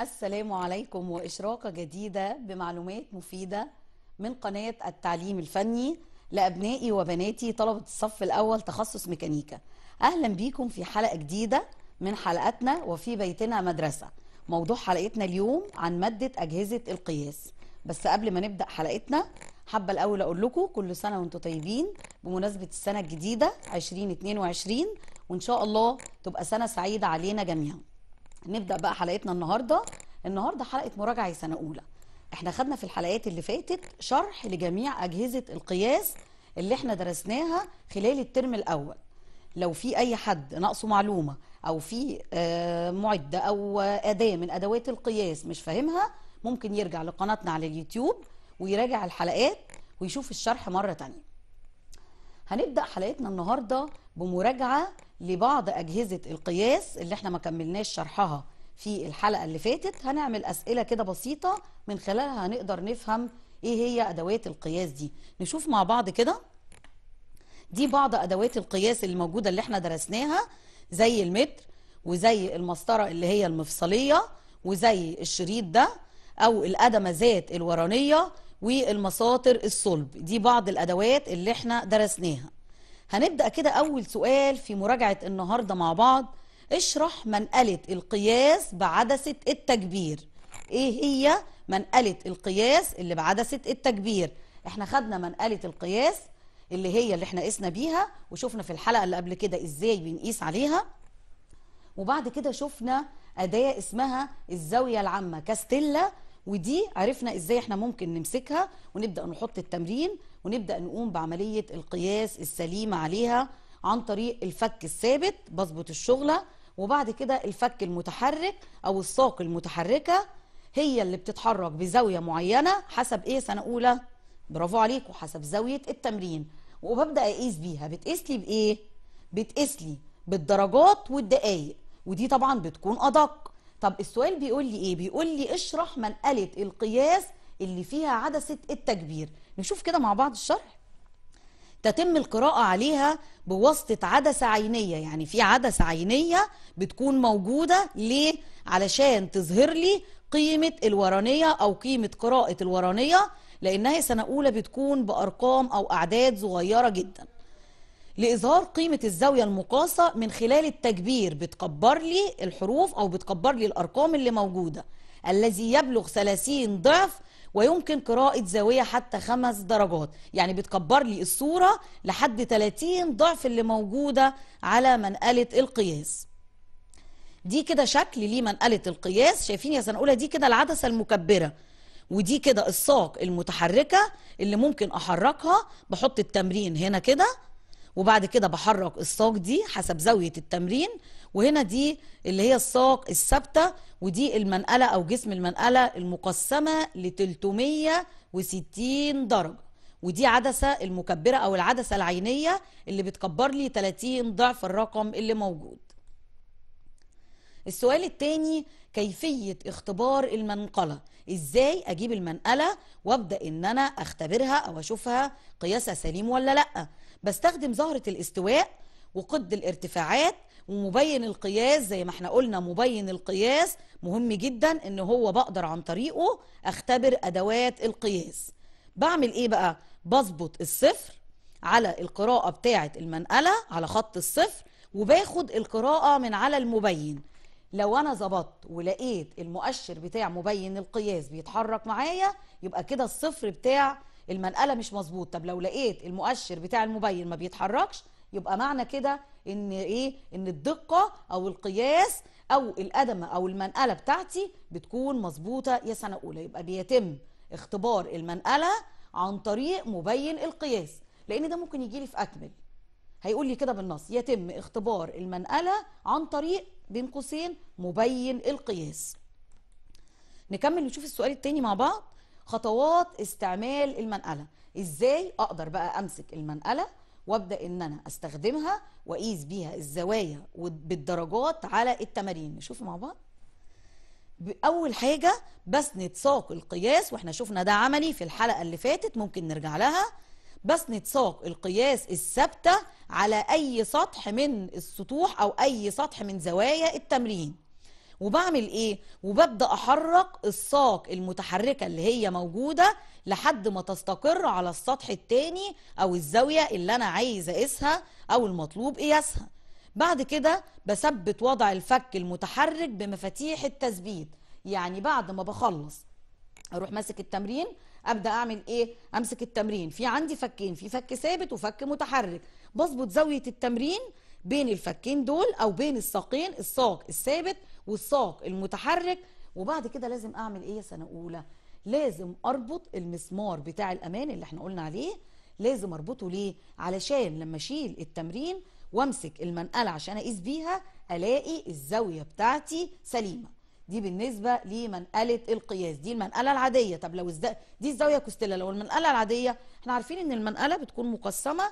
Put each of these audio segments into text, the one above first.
السلام عليكم وإشراقة جديدة بمعلومات مفيدة من قناة التعليم الفني لأبنائي وبناتي طلبة الصف الأول تخصص ميكانيكا أهلا بيكم في حلقة جديدة من حلقتنا وفي بيتنا مدرسة موضوع حلقتنا اليوم عن مادة أجهزة القياس بس قبل ما نبدأ حلقتنا حابة الأول أقول لكم كل سنة وانتم طيبين بمناسبة السنة الجديدة 2022 وإن شاء الله تبقى سنة سعيدة علينا جميعاً نبدا بقى حلقتنا النهارده النهارده حلقه مراجعه سنه اولى احنا خدنا في الحلقات اللي فاتت شرح لجميع اجهزه القياس اللي احنا درسناها خلال الترم الاول لو في اي حد ناقصه معلومه او في آه، معده او اداه من ادوات القياس مش فاهمها ممكن يرجع لقناتنا على اليوتيوب ويراجع الحلقات ويشوف الشرح مره تانية هنبدا حلقتنا النهارده بمراجعه لبعض أجهزة القياس اللي احنا ما كملناش شرحها في الحلقة اللي فاتت هنعمل أسئلة كده بسيطة من خلالها هنقدر نفهم إيه هي أدوات القياس دي نشوف مع بعض كده دي بعض أدوات القياس الموجودة اللي احنا درسناها زي المتر وزي المسطرة اللي هي المفصلية وزي الشريط ده أو الادمه ذات الورانية والمساطر الصلب دي بعض الأدوات اللي احنا درسناها هنبدأ كده أول سؤال في مراجعة النهاردة مع بعض اشرح منقلة القياس بعدسة التكبير ايه هي منقلة القياس اللي بعدسة التكبير احنا خدنا منقلة القياس اللي هي اللي احنا قسنا بيها وشفنا في الحلقة اللي قبل كده ازاي بنقيس عليها وبعد كده شفنا أداة اسمها الزاوية العامة كاستيلا ودي عرفنا ازاي احنا ممكن نمسكها ونبدا نحط التمرين ونبدا نقوم بعمليه القياس السليمه عليها عن طريق الفك الثابت بظبط الشغله وبعد كده الفك المتحرك او الساق المتحركه هي اللي بتتحرك بزاويه معينه حسب ايه سنه اولى برافو عليكم حسب زاويه التمرين وببدا اقيس بيها بتقيس لي بايه بتقيس لي بالدرجات والدقائق ودي طبعا بتكون ادق طب السؤال بيقول لي ايه بيقول لي اشرح منقله القياس اللي فيها عدسه التكبير نشوف كده مع بعض الشرح تتم القراءة عليها بواسطة عدسة عينية يعني في عدسة عينية بتكون موجودة ليه؟ علشان تظهر لي قيمة الورانية أو قيمة قراءة الورانية لأنها سنة أولى بتكون بأرقام أو أعداد صغيرة جداً لإظهار قيمة الزاوية المقاسة من خلال التكبير بتكبر لي الحروف أو بتكبر لي الأرقام اللي موجودة الذي يبلغ 30 ضعف ويمكن قراءة زاوية حتى خمس درجات يعني بتكبر لي الصورة لحد 30 ضعف اللي موجودة على منقلة القياس دي كده شكل ليه منقلة القياس شايفين يا سنقولة دي كده العدسة المكبرة ودي كده الساق المتحركة اللي ممكن أحركها بحط التمرين هنا كده وبعد كده بحرك الساق دي حسب زاويه التمرين وهنا دي اللي هي الساق الثابته ودي المنقله او جسم المنقله المقسمه ل 360 درجه ودي عدسه المكبره او العدسه العينيه اللي بتكبر لي 30 ضعف الرقم اللي موجود السؤال التاني كيفية اختبار المنقلة ازاي اجيب المنقلة وابدأ ان انا اختبرها او اشوفها قياسها سليم ولا لأ بستخدم زهرة الاستواء وقد الارتفاعات ومبين القياس زي ما احنا قلنا مبين القياس مهم جدا ان هو بقدر عن طريقه اختبر ادوات القياس بعمل ايه بقى بظبط الصفر على القراءة بتاعة المنقلة على خط الصفر وباخد القراءة من على المبين لو انا ظبطت ولقيت المؤشر بتاع مبين القياس بيتحرك معايا يبقى كده الصفر بتاع المنقله مش مظبوط طب لو لقيت المؤشر بتاع الموبايل ما بيتحركش يبقى معنى كده ان ايه ان الدقه او القياس او القدمه او المنقله بتاعتي بتكون مظبوطه يا سنه اولى يبقى بيتم اختبار المنقله عن طريق مبين القياس لان ده ممكن يجي لي في اكمل هيقول لي كده بالنص يتم اختبار المنقله عن طريق بين قوسين مبين القياس نكمل نشوف السؤال التاني مع بعض خطوات استعمال المنقله ازاي اقدر بقى امسك المنقله وابدا ان انا استخدمها واقيس بيها الزوايا بالدرجات على التمارين نشوف مع بعض اول حاجه بسند ساق القياس واحنا شفنا ده عملي في الحلقه اللي فاتت ممكن نرجع لها بسند ساق القياس الثابته على اي سطح من السطوح او اي سطح من زوايا التمرين وبعمل ايه وببدا احرك الساق المتحركه اللي هي موجوده لحد ما تستقر على السطح التاني او الزاويه اللي انا عايز اقيسها او المطلوب قياسها بعد كده بثبت وضع الفك المتحرك بمفاتيح التثبيت يعني بعد ما بخلص اروح ماسك التمرين ابدا اعمل ايه امسك التمرين في عندي فكين في فك ثابت وفك متحرك بظبط زاويه التمرين بين الفكين دول او بين الساقين الساق الثابت والساق المتحرك وبعد كده لازم اعمل ايه سنه اولى لازم اربط المسمار بتاع الامان اللي احنا قلنا عليه لازم اربطه ليه علشان لما اشيل التمرين وامسك المنقله عشان اقيس بيها الاقي الزاويه بتاعتي سليمه دي بالنسبه لمنقله القياس دي المنقله العاديه طب لو الزا... دي الزاويه كوستيلا لو المنقله العاديه احنا عارفين ان المنقله بتكون مقسمه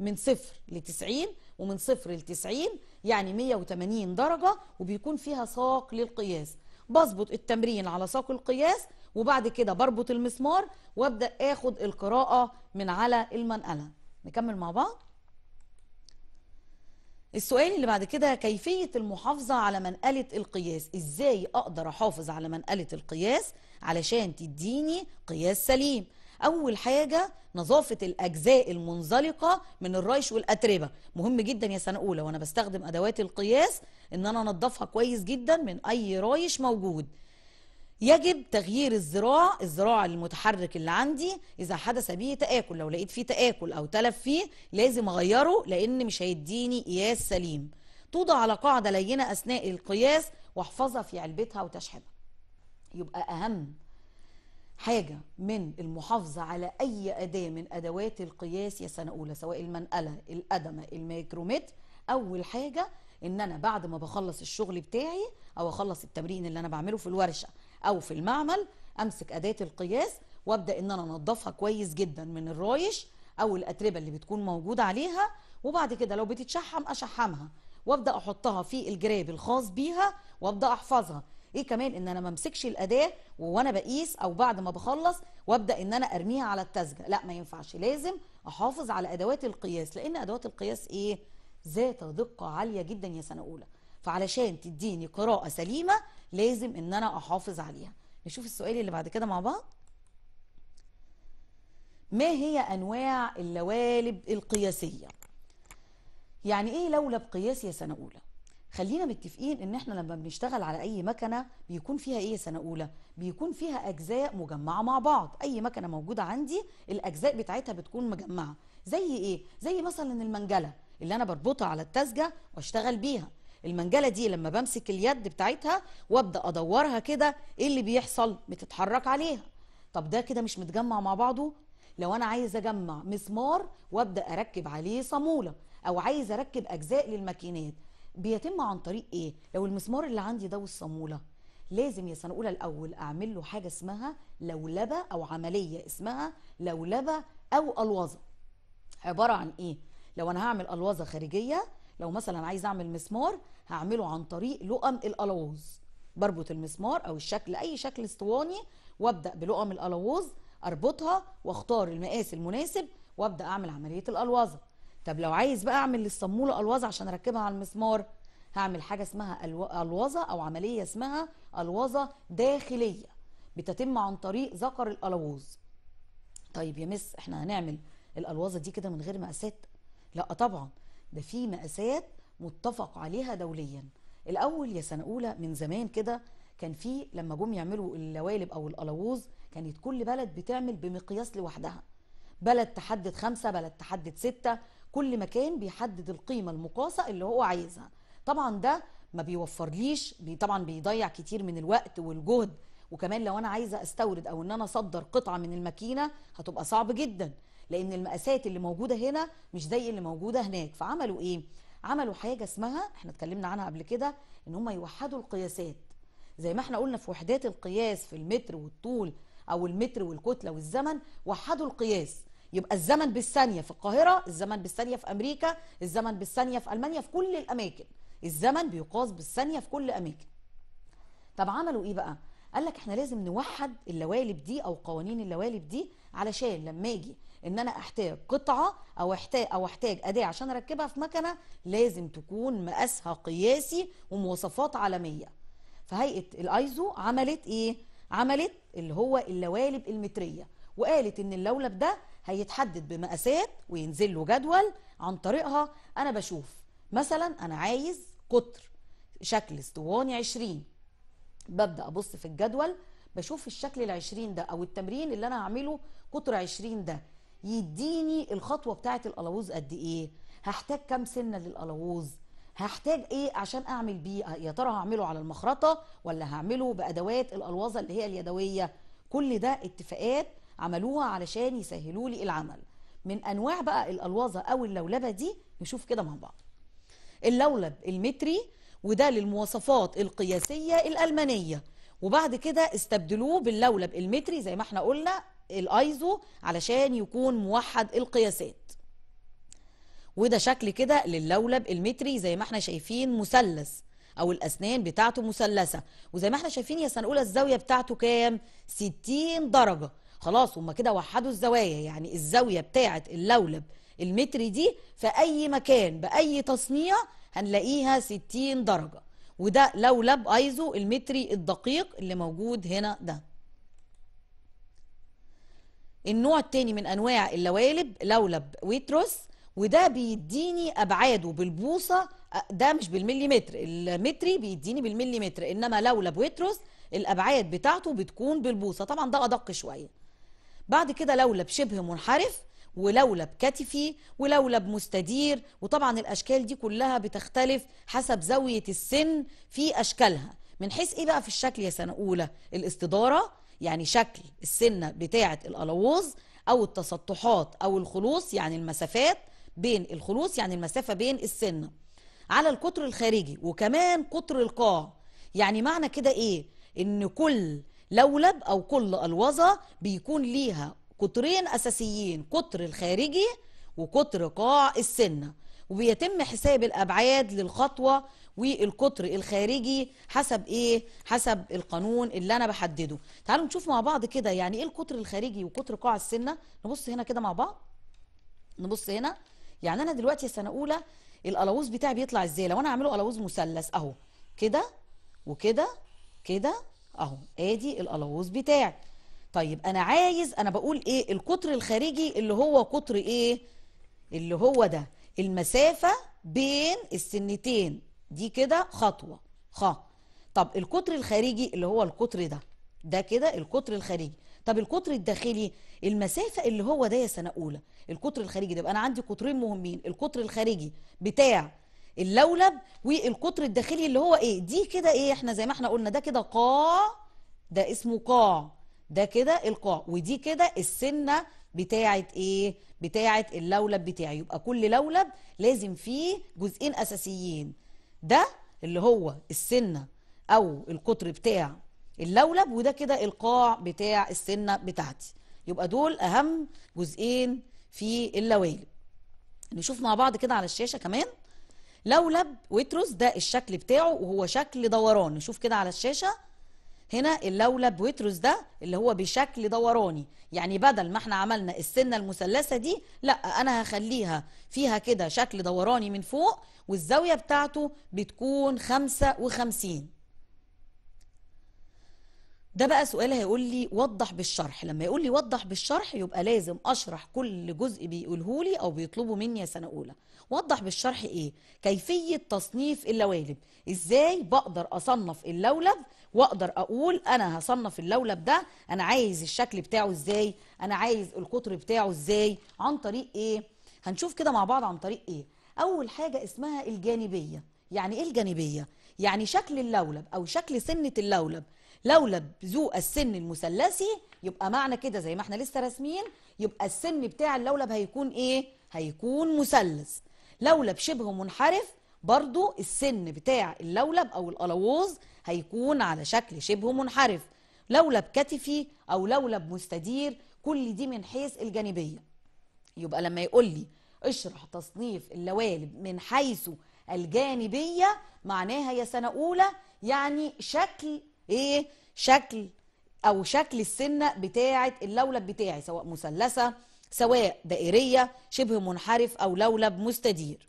من صفر ل 90 ومن صفر ل 90 يعني 180 درجة وبيكون فيها ساق للقياس بظبط التمرين على ساق القياس وبعد كده بربط المسمار وابدأ اخد القراءة من على المنقلة نكمل مع بعض السؤال اللي بعد كده كيفية المحافظة على منقلة القياس ازاي اقدر احافظ على منقلة القياس علشان تديني قياس سليم اول حاجه نظافه الاجزاء المنزلقه من الريش والاتربه مهم جدا يا سنه اولى وانا بستخدم ادوات القياس ان انا انضفها كويس جدا من اي ريش موجود يجب تغيير الزراع الزراع المتحرك اللي عندي اذا حدث به تاكل لو لقيت فيه تاكل او تلف فيه لازم اغيره لان مش هيديني قياس سليم توضع على قاعده لينه اثناء القياس واحفظها في علبتها وتشحنها يبقى اهم حاجة من المحافظة على أي أداة من أدوات القياس يا سنة أولى سواء المنقلة القدمة الميكرومتر أول حاجة إن أنا بعد ما بخلص الشغل بتاعي أو أخلص التمرين اللي أنا بعمله في الورشة أو في المعمل أمسك أداة القياس وأبدأ إن أنا أنضفها كويس جدا من الرايش أو الأتربة اللي بتكون موجودة عليها وبعد كده لو بتتشحم أشحمها وأبدأ أحطها في الجراب الخاص بيها وأبدأ أحفظها ايه كمان ان انا ما امسكش الاداه وانا بقيس او بعد ما بخلص وابدا ان انا ارميها على التزجه لا ما ينفعش لازم احافظ على ادوات القياس لان ادوات القياس ايه ذات دقه عاليه جدا يا سنه اولى فعلشان تديني قراءه سليمه لازم ان انا احافظ عليها نشوف السؤال اللي بعد كده مع بعض ما هي انواع اللوالب القياسيه يعني ايه لولب قياسي يا سنه اولى خلينا متفقين ان احنا لما بنشتغل على اي مكنه بيكون فيها ايه سنه اولى بيكون فيها اجزاء مجمعه مع بعض اي مكنه موجوده عندي الاجزاء بتاعتها بتكون مجمعه زي ايه زي مثلا المنجله اللي انا بربطها على التسجه واشتغل بيها المنجله دي لما بمسك اليد بتاعتها وابدا ادورها كده ايه اللي بيحصل بتتحرك عليها طب ده كده مش متجمع مع بعضه لو انا عايز اجمع مسمار وابدا اركب عليه صاموله او عايز اركب اجزاء للماكينات بيتم عن طريق ايه لو المسمار اللي عندي ده والصاموله لازم يا سنه اولى الاول اعمل له حاجه اسمها لولبه او عمليه اسمها لولبه او الوظه عباره عن ايه لو انا هعمل الوظه خارجيه لو مثلا عايز اعمل مسمار هعمله عن طريق لقم الالوظ بربط المسمار او الشكل اي شكل اسطواني وابدا بلقم الالوظ اربطها واختار المقاس المناسب وابدا اعمل عمليه الالوظه طب لو عايز بقى اعمل للصمولة الوظة عشان اركبها على المسمار هعمل حاجة اسمها الوظة او عملية اسمها الوظة داخلية بتتم عن طريق ذكر الألوظ طيب يا مس احنا هنعمل الألوظة دي كده من غير مقاسات لا طبعا ده في مقاسات متفق عليها دوليا الأول يا سنة أولى من زمان كده كان في لما جم يعملوا اللوالب أو الألوظ كانت كل بلد بتعمل بمقياس لوحدها بلد تحدد خمسة بلد تحدد ستة كل مكان بيحدد القيمة المقاسة اللي هو عايزها طبعا ده ما بيوفرليش بي طبعا بيضيع كتير من الوقت والجهد وكمان لو انا عايزه استورد او ان انا اصدر قطعه من الماكينه هتبقى صعب جدا لان المقاسات اللي موجوده هنا مش زي اللي موجوده هناك فعملوا ايه عملوا حاجه اسمها احنا اتكلمنا عنها قبل كده ان هم يوحدوا القياسات زي ما احنا قلنا في وحدات القياس في المتر والطول او المتر والكتله والزمن وحدوا القياس يبقى الزمن بالثانيه في القاهره الزمن بالثانيه في امريكا الزمن بالثانيه في المانيا في كل الاماكن الزمن بيقاس بالثانيه في كل اماكن طب عملوا ايه بقى قال لك احنا لازم نوحد اللوالب دي او قوانين اللوالب دي علشان لما اجي ان انا احتاج قطعه او احتاج او احتاج اداه عشان اركبها في مكنه لازم تكون مقاسها قياسي ومواصفات عالميه فهيئه الايزو عملت ايه عملت اللي هو اللوالب المتريه وقالت ان اللولب ده هيتحدد بمقاسات وينزل له جدول عن طريقها انا بشوف مثلا انا عايز قطر شكل اسطواني 20 ببدا ابص في الجدول بشوف الشكل ال 20 ده او التمرين اللي انا هعمله قطر 20 ده يديني الخطوه بتاعه الالاوز قد ايه هحتاج كام سنه للالاوز هحتاج ايه عشان اعمل بيه يا ترى هعمله على المخرطه ولا هعمله بادوات الالوازه اللي هي اليدويه كل ده اتفاقات عملوها علشان يسهلوا لي العمل من انواع بقى الالواظه او اللولبه دي نشوف كده مع بعض اللولب المتري وده للمواصفات القياسيه الالمانيه وبعد كده استبدلوه باللولب المتري زي ما احنا قلنا الايزو علشان يكون موحد القياسات وده شكل كده للولب المتري زي ما احنا شايفين مثلث او الاسنان بتاعته مثلثه وزي ما احنا شايفين يا سنقول الزاويه بتاعته كام 60 درجه خلاص هما كده وحدوا الزوايا يعني الزاويه بتاعه اللولب المتر دي في اي مكان باي تصنيع هنلاقيها 60 درجه وده لولب ايزو المتري الدقيق اللي موجود هنا ده النوع التاني من انواع اللوالب لولب ويتروس وده بيديني ابعاده بالبوصه ده مش بالمليمتر المتري بيديني بالمليمتر انما لولب ويتروس الابعاد بتاعته بتكون بالبوصه طبعا ده ادق شويه بعد كده لولب شبه منحرف ولولب كتفي ولولب مستدير وطبعا الاشكال دي كلها بتختلف حسب زاويه السن في اشكالها من حيث ايه بقى في الشكل يا سنه اولى الاستداره يعني شكل السنه بتاعه الالوز او التسطحات او الخلوص يعني المسافات بين الخلوص يعني المسافه بين السنه على القطر الخارجي وكمان قطر القاع يعني معنى كده ايه ان كل لولب أو كل ألوظة بيكون ليها قطرين أساسيين قطر الخارجي وقطر قاع السنة وبيتم حساب الأبعاد للخطوة والقطر الخارجي حسب ايه حسب القانون اللي انا بحدده تعالوا نشوف مع بعض كده يعني ايه القطر الخارجي وقطر قاع السنه نبص هنا كده مع بعض نبص هنا يعني انا دلوقتي سنه اولى الالاوز بتاعي بيطلع ازاي لو انا هعمله قلاووز مثلث اهو كده وكده كده اهو ادي القلاووز بتاعي طيب انا عايز انا بقول ايه القطر الخارجي اللي هو قطر ايه اللي هو ده المسافه بين السنتين دي كده خطوه خ طب القطر الخارجي اللي هو القطر ده ده كده القطر الخارجي طب القطر الداخلي المسافه اللي هو ده يا سنه اولى القطر الخارجي ده يبقى انا عندي قطرين مهمين القطر الخارجي بتاع اللولب والقطر الداخلي اللي هو ايه دي كده ايه احنا زي ما احنا قلنا ده كده قاع ده اسمه قاع ده كده القاع ودي كده السنه بتاعه ايه بتاعه اللولب بتاعي يبقى كل لولب لازم فيه جزئين اساسيين ده اللي هو السنه او القطر بتاع اللولب وده كده القاع بتاع السنه بتاعتي يبقى دول اهم جزئين في اللوالب نشوف مع بعض كده على الشاشه كمان لولب وترس ده الشكل بتاعه وهو شكل دوران نشوف كده على الشاشه هنا اللولب وترس ده اللي هو بشكل دوراني يعني بدل ما احنا عملنا السنه المثلثه دي لا انا هخليها فيها كده شكل دوراني من فوق والزاويه بتاعته بتكون 55 ده بقى سؤال هيقول لي وضح بالشرح لما يقول لي وضح بالشرح يبقى لازم اشرح كل جزء بيقوله لي او بيطلبه مني يا سنه اولى وضح بالشرح ايه كيفية تصنيف اللوالب ازاي بقدر اصنف اللولب واقدر اقول انا هصنف اللولب ده انا عايز الشكل بتاعه ازاي انا عايز القطر بتاعه ازاي عن طريق ايه هنشوف كده مع بعض عن طريق ايه اول حاجة اسمها الجانبية يعني ايه الجانبية يعني شكل اللولب او شكل سنة اللولب لولب ذو السن المثلثي يبقى معنى كده زي ما احنا لسه راسمين يبقى السن بتاع اللولب هيكون ايه هيكون مثلث لولب شبه منحرف برضو السن بتاع اللولب أو القلاووز هيكون على شكل شبه منحرف لولب كتفي أو لولب مستدير كل دي من حيث الجانبية يبقى لما يقول لي اشرح تصنيف اللوالب من حيث الجانبية معناها يا سنة أولى يعني شكل إيه شكل أو شكل السنة بتاعة اللولب بتاعي سواء مثلثة سواء دائرية شبه منحرف أو لولب مستدير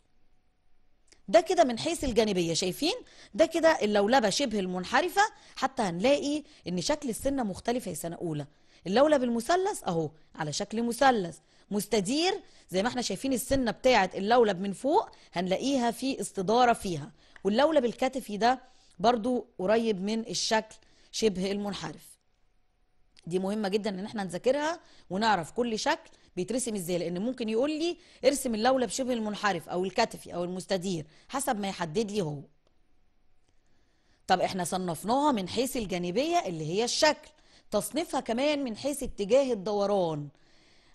ده كده من حيث الجانبية شايفين ده كده اللولبة شبه المنحرفة حتى هنلاقي ان شكل السنة مختلف هي سنة اولى اللولب المثلث اهو على شكل مثلث مستدير زي ما احنا شايفين السنة بتاعة اللولب من فوق هنلاقيها في استدارة فيها واللولب الكتفي ده برضو قريب من الشكل شبه المنحرف دي مهمة جدا ان احنا نذاكرها ونعرف كل شكل بيترسم ازاي لان ممكن يقول لي ارسم اللولب شبه المنحرف او الكتفي او المستدير حسب ما يحدد لي هو طب احنا صنفناها من حيث الجانبيه اللي هي الشكل تصنيفها كمان من حيث اتجاه الدوران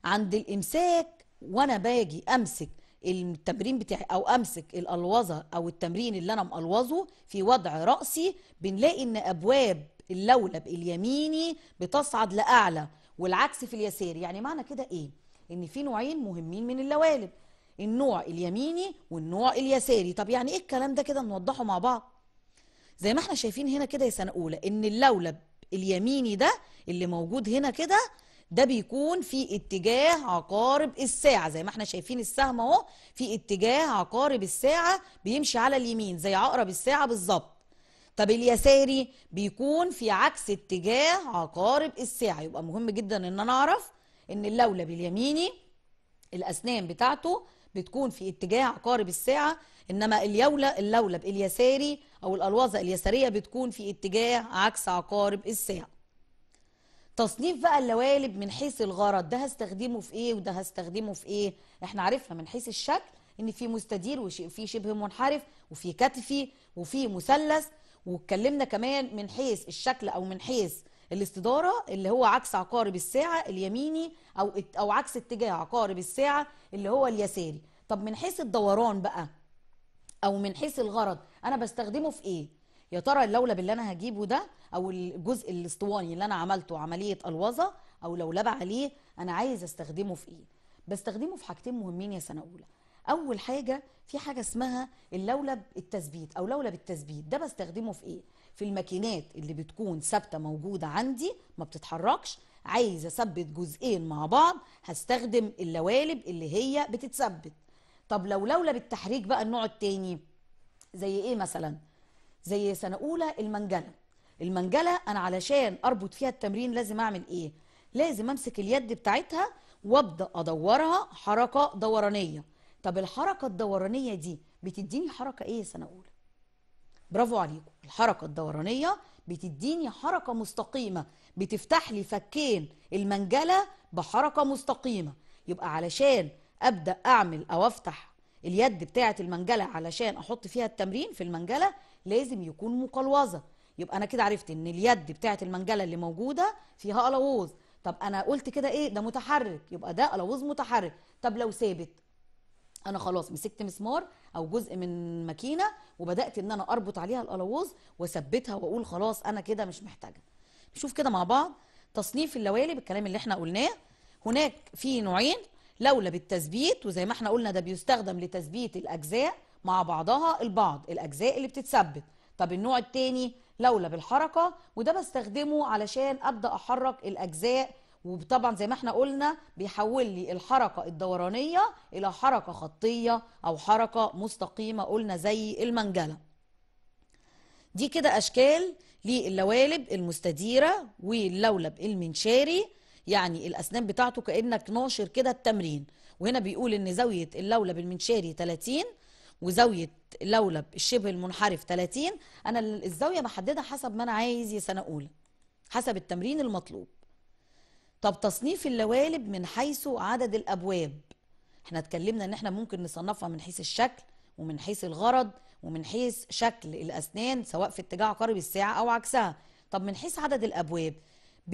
عند الامساك وانا باجي امسك التمرين بتاعي او امسك الالوظه او التمرين اللي انا مالوظه في وضع راسي بنلاقي ان ابواب اللولب اليميني بتصعد لاعلى والعكس في اليسار يعني معنى كده ايه ان في نوعين مهمين من اللوالب النوع اليميني والنوع اليساري طب يعني ايه الكلام ده كده نوضحه مع بعض زي ما احنا شايفين هنا كده يا سنه اولى ان اللولب اليميني ده اللي موجود هنا كده ده بيكون في اتجاه عقارب الساعة زي ما احنا شايفين السهم اهو في اتجاه عقارب الساعة بيمشي على اليمين زي عقرب الساعة بالظبط طب اليساري بيكون في عكس اتجاه عقارب الساعة يبقى مهم جدا ان انا اعرف ان اللولب اليميني الاسنان بتاعته بتكون في اتجاه عقارب الساعه انما اليولى اللولب اليساري او الالواظه اليساريه بتكون في اتجاه عكس عقارب الساعه تصنيف بقى اللوالب من حيث الغرض ده هستخدمه في ايه وده هستخدمه في ايه احنا عرفنا من حيث الشكل ان في مستدير وفي شبه منحرف وفي كتفي وفي مثلث واتكلمنا كمان من حيث الشكل او من حيث الاستداره اللي هو عكس عقارب الساعه اليميني او او عكس اتجاه عقارب الساعه اللي هو اليساري طب من حيث الدوران بقى او من حيث الغرض انا بستخدمه في ايه يا ترى اللولب اللي انا هجيبه ده او الجزء الاسطواني اللي انا عملته عمليه الوظه او لولبة عليه انا عايز استخدمه في ايه بستخدمه في حاجتين مهمين يا سنه اولى اول حاجه في حاجه اسمها اللولب التثبيت او لولب التثبيت ده بستخدمه في ايه في الماكينات اللي بتكون ثابته موجوده عندي ما بتتحركش عايز اثبت جزئين مع بعض هستخدم اللوالب اللي هي بتتثبت طب لو لولا بالتحريك بقى النوع التاني زي ايه مثلا زي سنه اولى المنجله المنجله انا علشان اربط فيها التمرين لازم اعمل ايه لازم امسك اليد بتاعتها وابدا ادورها حركه دورانيه طب الحركه الدورانيه دي بتديني حركه ايه سنه اولى برافو عليكم الحركة الدورانية بتديني حركة مستقيمة بتفتح لي فكين المنجلة بحركة مستقيمة يبقى علشان أبدأ أعمل أو أفتح اليد بتاعة المنجلة علشان أحط فيها التمرين في المنجلة لازم يكون مقلوظة يبقى أنا كده عرفت إن اليد بتاعة المنجلة اللي موجودة فيها ألووز طب أنا قلت كده إيه ده متحرك يبقى ده ألووز متحرك طب لو ثابت انا خلاص مسكت مسمار او جزء من ماكينه وبدات ان انا اربط عليها القلاووز واثبتها واقول خلاص انا كده مش محتاجه نشوف كده مع بعض تصنيف اللوالي بالكلام اللي احنا قلناه هناك في نوعين لولب التثبيت وزي ما احنا قلنا ده بيستخدم لتثبيت الاجزاء مع بعضها البعض الاجزاء اللي بتتثبت طب النوع الثاني لولب الحركه وده بستخدمه علشان ابدا احرك الاجزاء وطبعا زي ما احنا قلنا بيحول لي الحركة الدورانية إلى حركة خطية أو حركة مستقيمة قلنا زي المنجلة دي كده أشكال للوالب المستديرة واللولب المنشاري يعني الأسنان بتاعته كأنك ناشر كده التمرين وهنا بيقول إن زاوية اللولب المنشاري 30 وزاوية اللولب الشبه المنحرف 30 أنا الزاوية بحددها حسب ما أنا عايز يا سنة أولى حسب التمرين المطلوب طب تصنيف اللوالب من حيث عدد الابواب احنا اتكلمنا ان احنا ممكن نصنفها من حيث الشكل ومن حيث الغرض ومن حيث شكل الاسنان سواء في اتجاه عقارب الساعه او عكسها طب من حيث عدد الابواب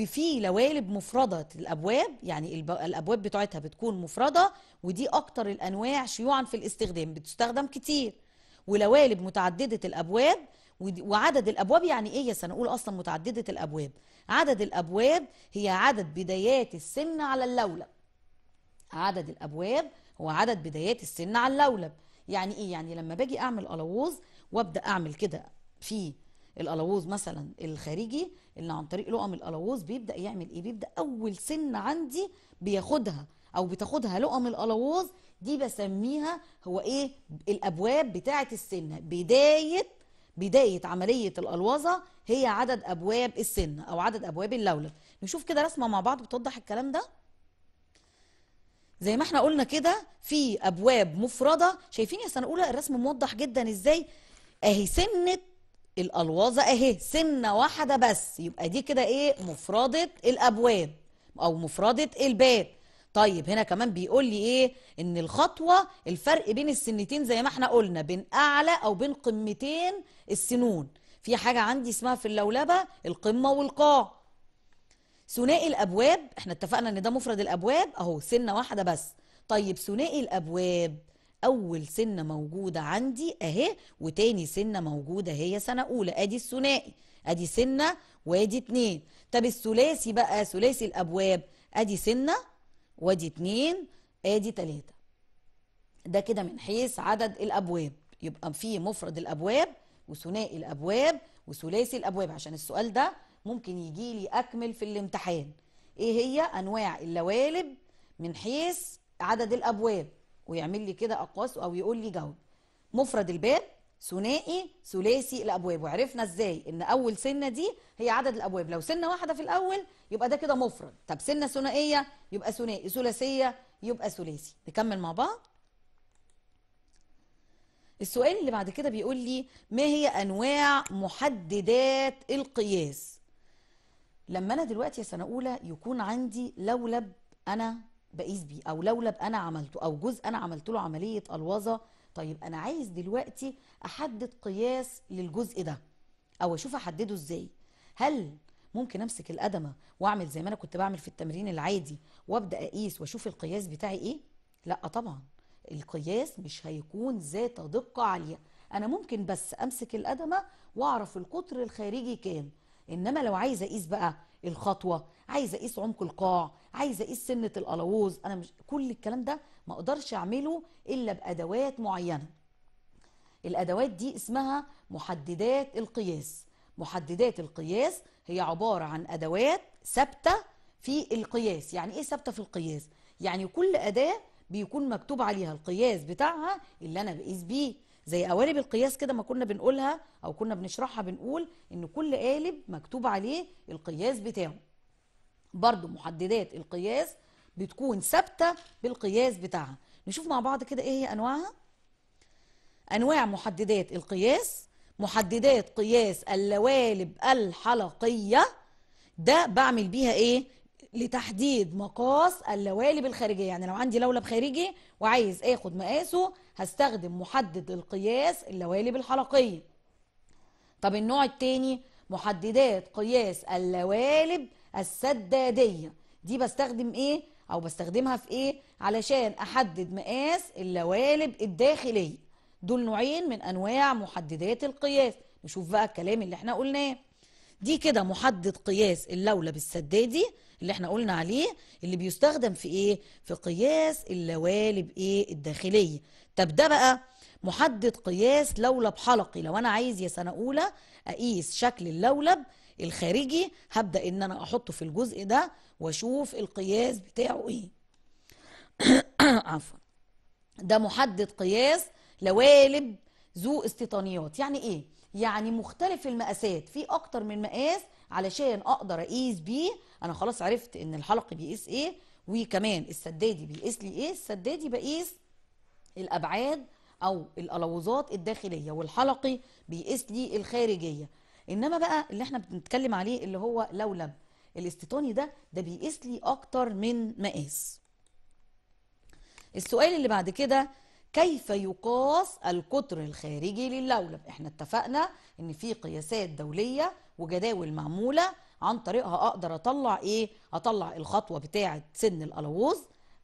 في لوالب مفردة الأبواب يعني الأبواب بتاعتها بتكون مفردة ودي أكتر الأنواع شيوعا في الاستخدام بتستخدم كتير ولوالب متعددة الأبواب وعدد الابواب يعني ايه يا سنقول اصلا متعدده الابواب عدد الابواب هي عدد بدايات السن على اللولب عدد الابواب هو عدد بدايات السن على اللولب يعني ايه يعني لما باجي اعمل قلاووز وابدا اعمل كده في القلاووز مثلا الخارجي اللي عن طريق لقم القلاووز بيبدا يعمل ايه بيبدا اول سن عندي بياخدها او بتاخدها لقم القلاووز دي بسميها هو ايه الابواب بتاعه السن بدايه بداية عملية الألوظة هي عدد أبواب السن أو عدد أبواب اللولب نشوف كده رسمة مع بعض بتوضح الكلام ده زي ما احنا قلنا كده في أبواب مفردة شايفين يا سنة أولى الرسم موضح جدا إزاي أهي سنة الألوظة أهي سنة واحدة بس يبقى دي كده إيه مفردة الأبواب أو مفردة الباب طيب هنا كمان بيقول لي ايه ان الخطوه الفرق بين السنتين زي ما احنا قلنا بين اعلى او بين قمتين السنون في حاجه عندي اسمها في اللولبه القمه والقاع ثنائي الابواب احنا اتفقنا ان ده مفرد الابواب اهو سنه واحده بس طيب ثنائي الابواب اول سنه موجوده عندي اهي وتاني سنه موجوده هي سنه اولى ادي الثنائي ادي سنه وادي اتنين طب الثلاثي بقى ثلاثي الابواب ادي سنه وادي اتنين ادي تلاتة ده كده من حيث عدد الابواب يبقى في مفرد الابواب وثنائي الابواب وثلاثي الابواب عشان السؤال ده ممكن يجي لي اكمل في الامتحان ايه هي انواع اللوالب من حيث عدد الابواب ويعمل لي كده اقواس او يقول لي جاوب مفرد الباب ثنائي ثلاثي الابواب وعرفنا ازاي ان اول سنه دي هي عدد الابواب لو سنه واحده في الاول يبقى ده كده مفرد طب سنه ثنائيه يبقى ثنائي ثلاثيه يبقى ثلاثي نكمل مع بعض السؤال اللي بعد كده بيقول لي ما هي انواع محددات القياس لما انا دلوقتي يا سنه اولى يكون عندي لولب انا بقيس بيه او لولب انا عملته او جزء انا عملت له عمليه الوظه طيب انا عايز دلوقتي احدد قياس للجزء ده او اشوف احدده ازاي هل ممكن امسك القدمه واعمل زي ما انا كنت بعمل في التمرين العادي وابدا اقيس واشوف القياس بتاعي ايه لا طبعا القياس مش هيكون ذات دقه عاليه انا ممكن بس امسك القدمه واعرف القطر الخارجي كام انما لو عايزه اقيس بقى الخطوه عايزه اقيس عمق القاع عايزه اقيس سنه القلاووز انا مش كل الكلام ده ما اقدرش اعمله الا بادوات معينه الأدوات دي اسمها محددات القياس محددات القياس هي عبارة عن أدوات ثابتة في القياس يعني إيه ثابتة في القياس؟ يعني كل أداة بيكون مكتوب عليها القياس بتاعها اللي أنا بقيس بيه زي قوالب القياس كده ما كنا بنقولها أو كنا بنشرحها بنقول إن كل قالب مكتوب عليه القياس بتاعه برضو محددات القياس بتكون ثابتة بالقياس بتاعها نشوف مع بعض كده إيه هي أنواعها أنواع محددات القياس محددات قياس اللوالب الحلقية ده بعمل بيها إيه؟ لتحديد مقاس اللوالب الخارجية يعني لو عندي لولب خارجي وعايز اخد مقاسه هستخدم محدد القياس اللوالب الحلقية طب النوع التاني محددات قياس اللوالب السدادية دي بستخدم ايه او بستخدمها في ايه علشان احدد مقاس اللوالب الداخلية دول نوعين من انواع محددات القياس نشوف بقى الكلام اللي احنا قلناه دي كده محدد قياس اللولب السدادي اللي احنا قلنا عليه اللي بيستخدم في ايه في قياس اللوالب ايه الداخليه طب ده بقى محدد قياس لولب حلقي لو انا عايز يا سنه اولى اقيس شكل اللولب الخارجي هبدا ان انا احطه في الجزء ده واشوف القياس بتاعه ايه عفوا ده محدد قياس لوالب ذو استيطانيات يعني ايه يعني مختلف المقاسات في اكتر من مقاس علشان اقدر اقيس بيه انا خلاص عرفت ان الحلق بيقيس ايه وكمان السدادي بيقيس لي ايه السدادي بقيس الابعاد او الالوظات الداخليه والحلقي بيقيس لي الخارجيه انما بقى اللي احنا بنتكلم عليه اللي هو لولب الاستيطاني ده ده بيقيس لي اكتر من مقاس السؤال اللي بعد كده كيف يقاس القطر الخارجي للولب احنا اتفقنا ان في قياسات دوليه وجداول معموله عن طريقها اقدر اطلع ايه اطلع الخطوه بتاعه سن القلاووز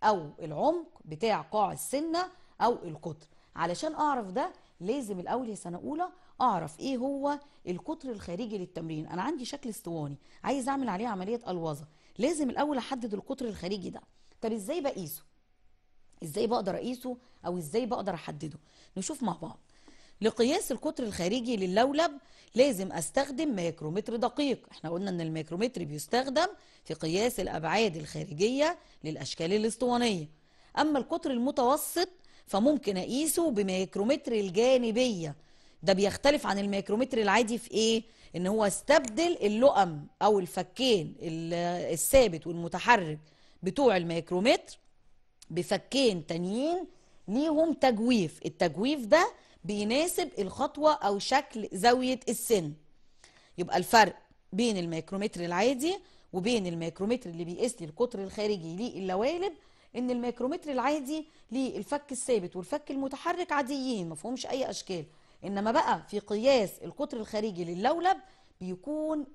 او العمق بتاع قاع السنه او القطر علشان اعرف ده لازم الاول يا سنه اولى اعرف ايه هو القطر الخارجي للتمرين انا عندي شكل اسطواني عايز اعمل عليه عمليه الوظه لازم الاول احدد القطر الخارجي ده طب ازاي بقيسه ازاي بقدر اقيسه او ازاي بقدر احدده نشوف مع بعض لقياس القطر الخارجي للولب لازم استخدم ميكرومتر دقيق احنا قلنا ان الميكرومتر بيستخدم في قياس الابعاد الخارجيه للاشكال الاسطوانيه اما القطر المتوسط فممكن اقيسه بميكرومتر الجانبيه ده بيختلف عن الميكرومتر العادي في ايه ان هو استبدل اللقم او الفكين الثابت والمتحرك بتوع الميكرومتر بفكين تانيين ليهم تجويف التجويف ده بيناسب الخطوة أو شكل زاوية السن يبقى الفرق بين الميكرومتر العادي وبين الميكرومتر اللي بيقيس لي القطر الخارجي للقوالب ان الميكرومتر العادي للفك الثابت والفك المتحرك عاديين ما فيهمش اي اشكال انما بقى في قياس القطر الخارجي للولب بيكون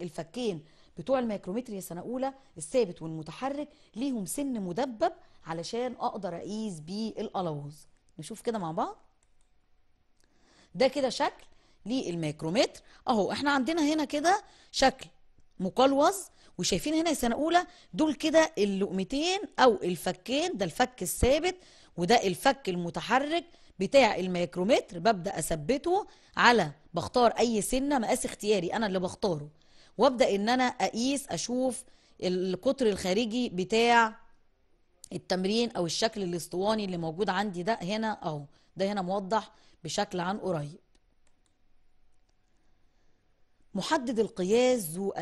الفكين بتوع يا سنه اولى الثابت والمتحرك ليهم سن مدبب علشان اقدر اقيس بيه الالوز نشوف كده مع بعض ده كده شكل للميكرومتر اهو احنا عندنا هنا كده شكل مقلوظ وشايفين هنا سنه اولى دول كده اللقمتين او الفكين ده الفك الثابت وده الفك المتحرك بتاع الميكرومتر ببدا اثبته على بختار اي سنه مقاس اختياري انا اللي بختاره وابدا ان انا اقيس اشوف القطر الخارجي بتاع التمرين او الشكل الاسطواني اللي موجود عندي ده هنا اهو ده هنا موضح بشكل عن قريب محدد القياس ذو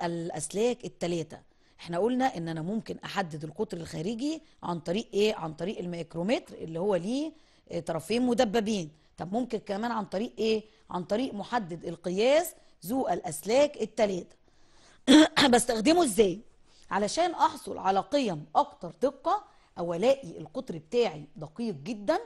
الاسلاك الثلاثه احنا قلنا ان انا ممكن احدد القطر الخارجي عن طريق ايه عن طريق الميكرومتر اللي هو ليه آه، طرفين مدببين طب ممكن كمان عن طريق ايه عن طريق محدد القياس ذو الأسلاك التلاتة بستخدمه ازاي علشان أحصل على قيم أكتر دقة أو ألاقي القطر بتاعي دقيق جدا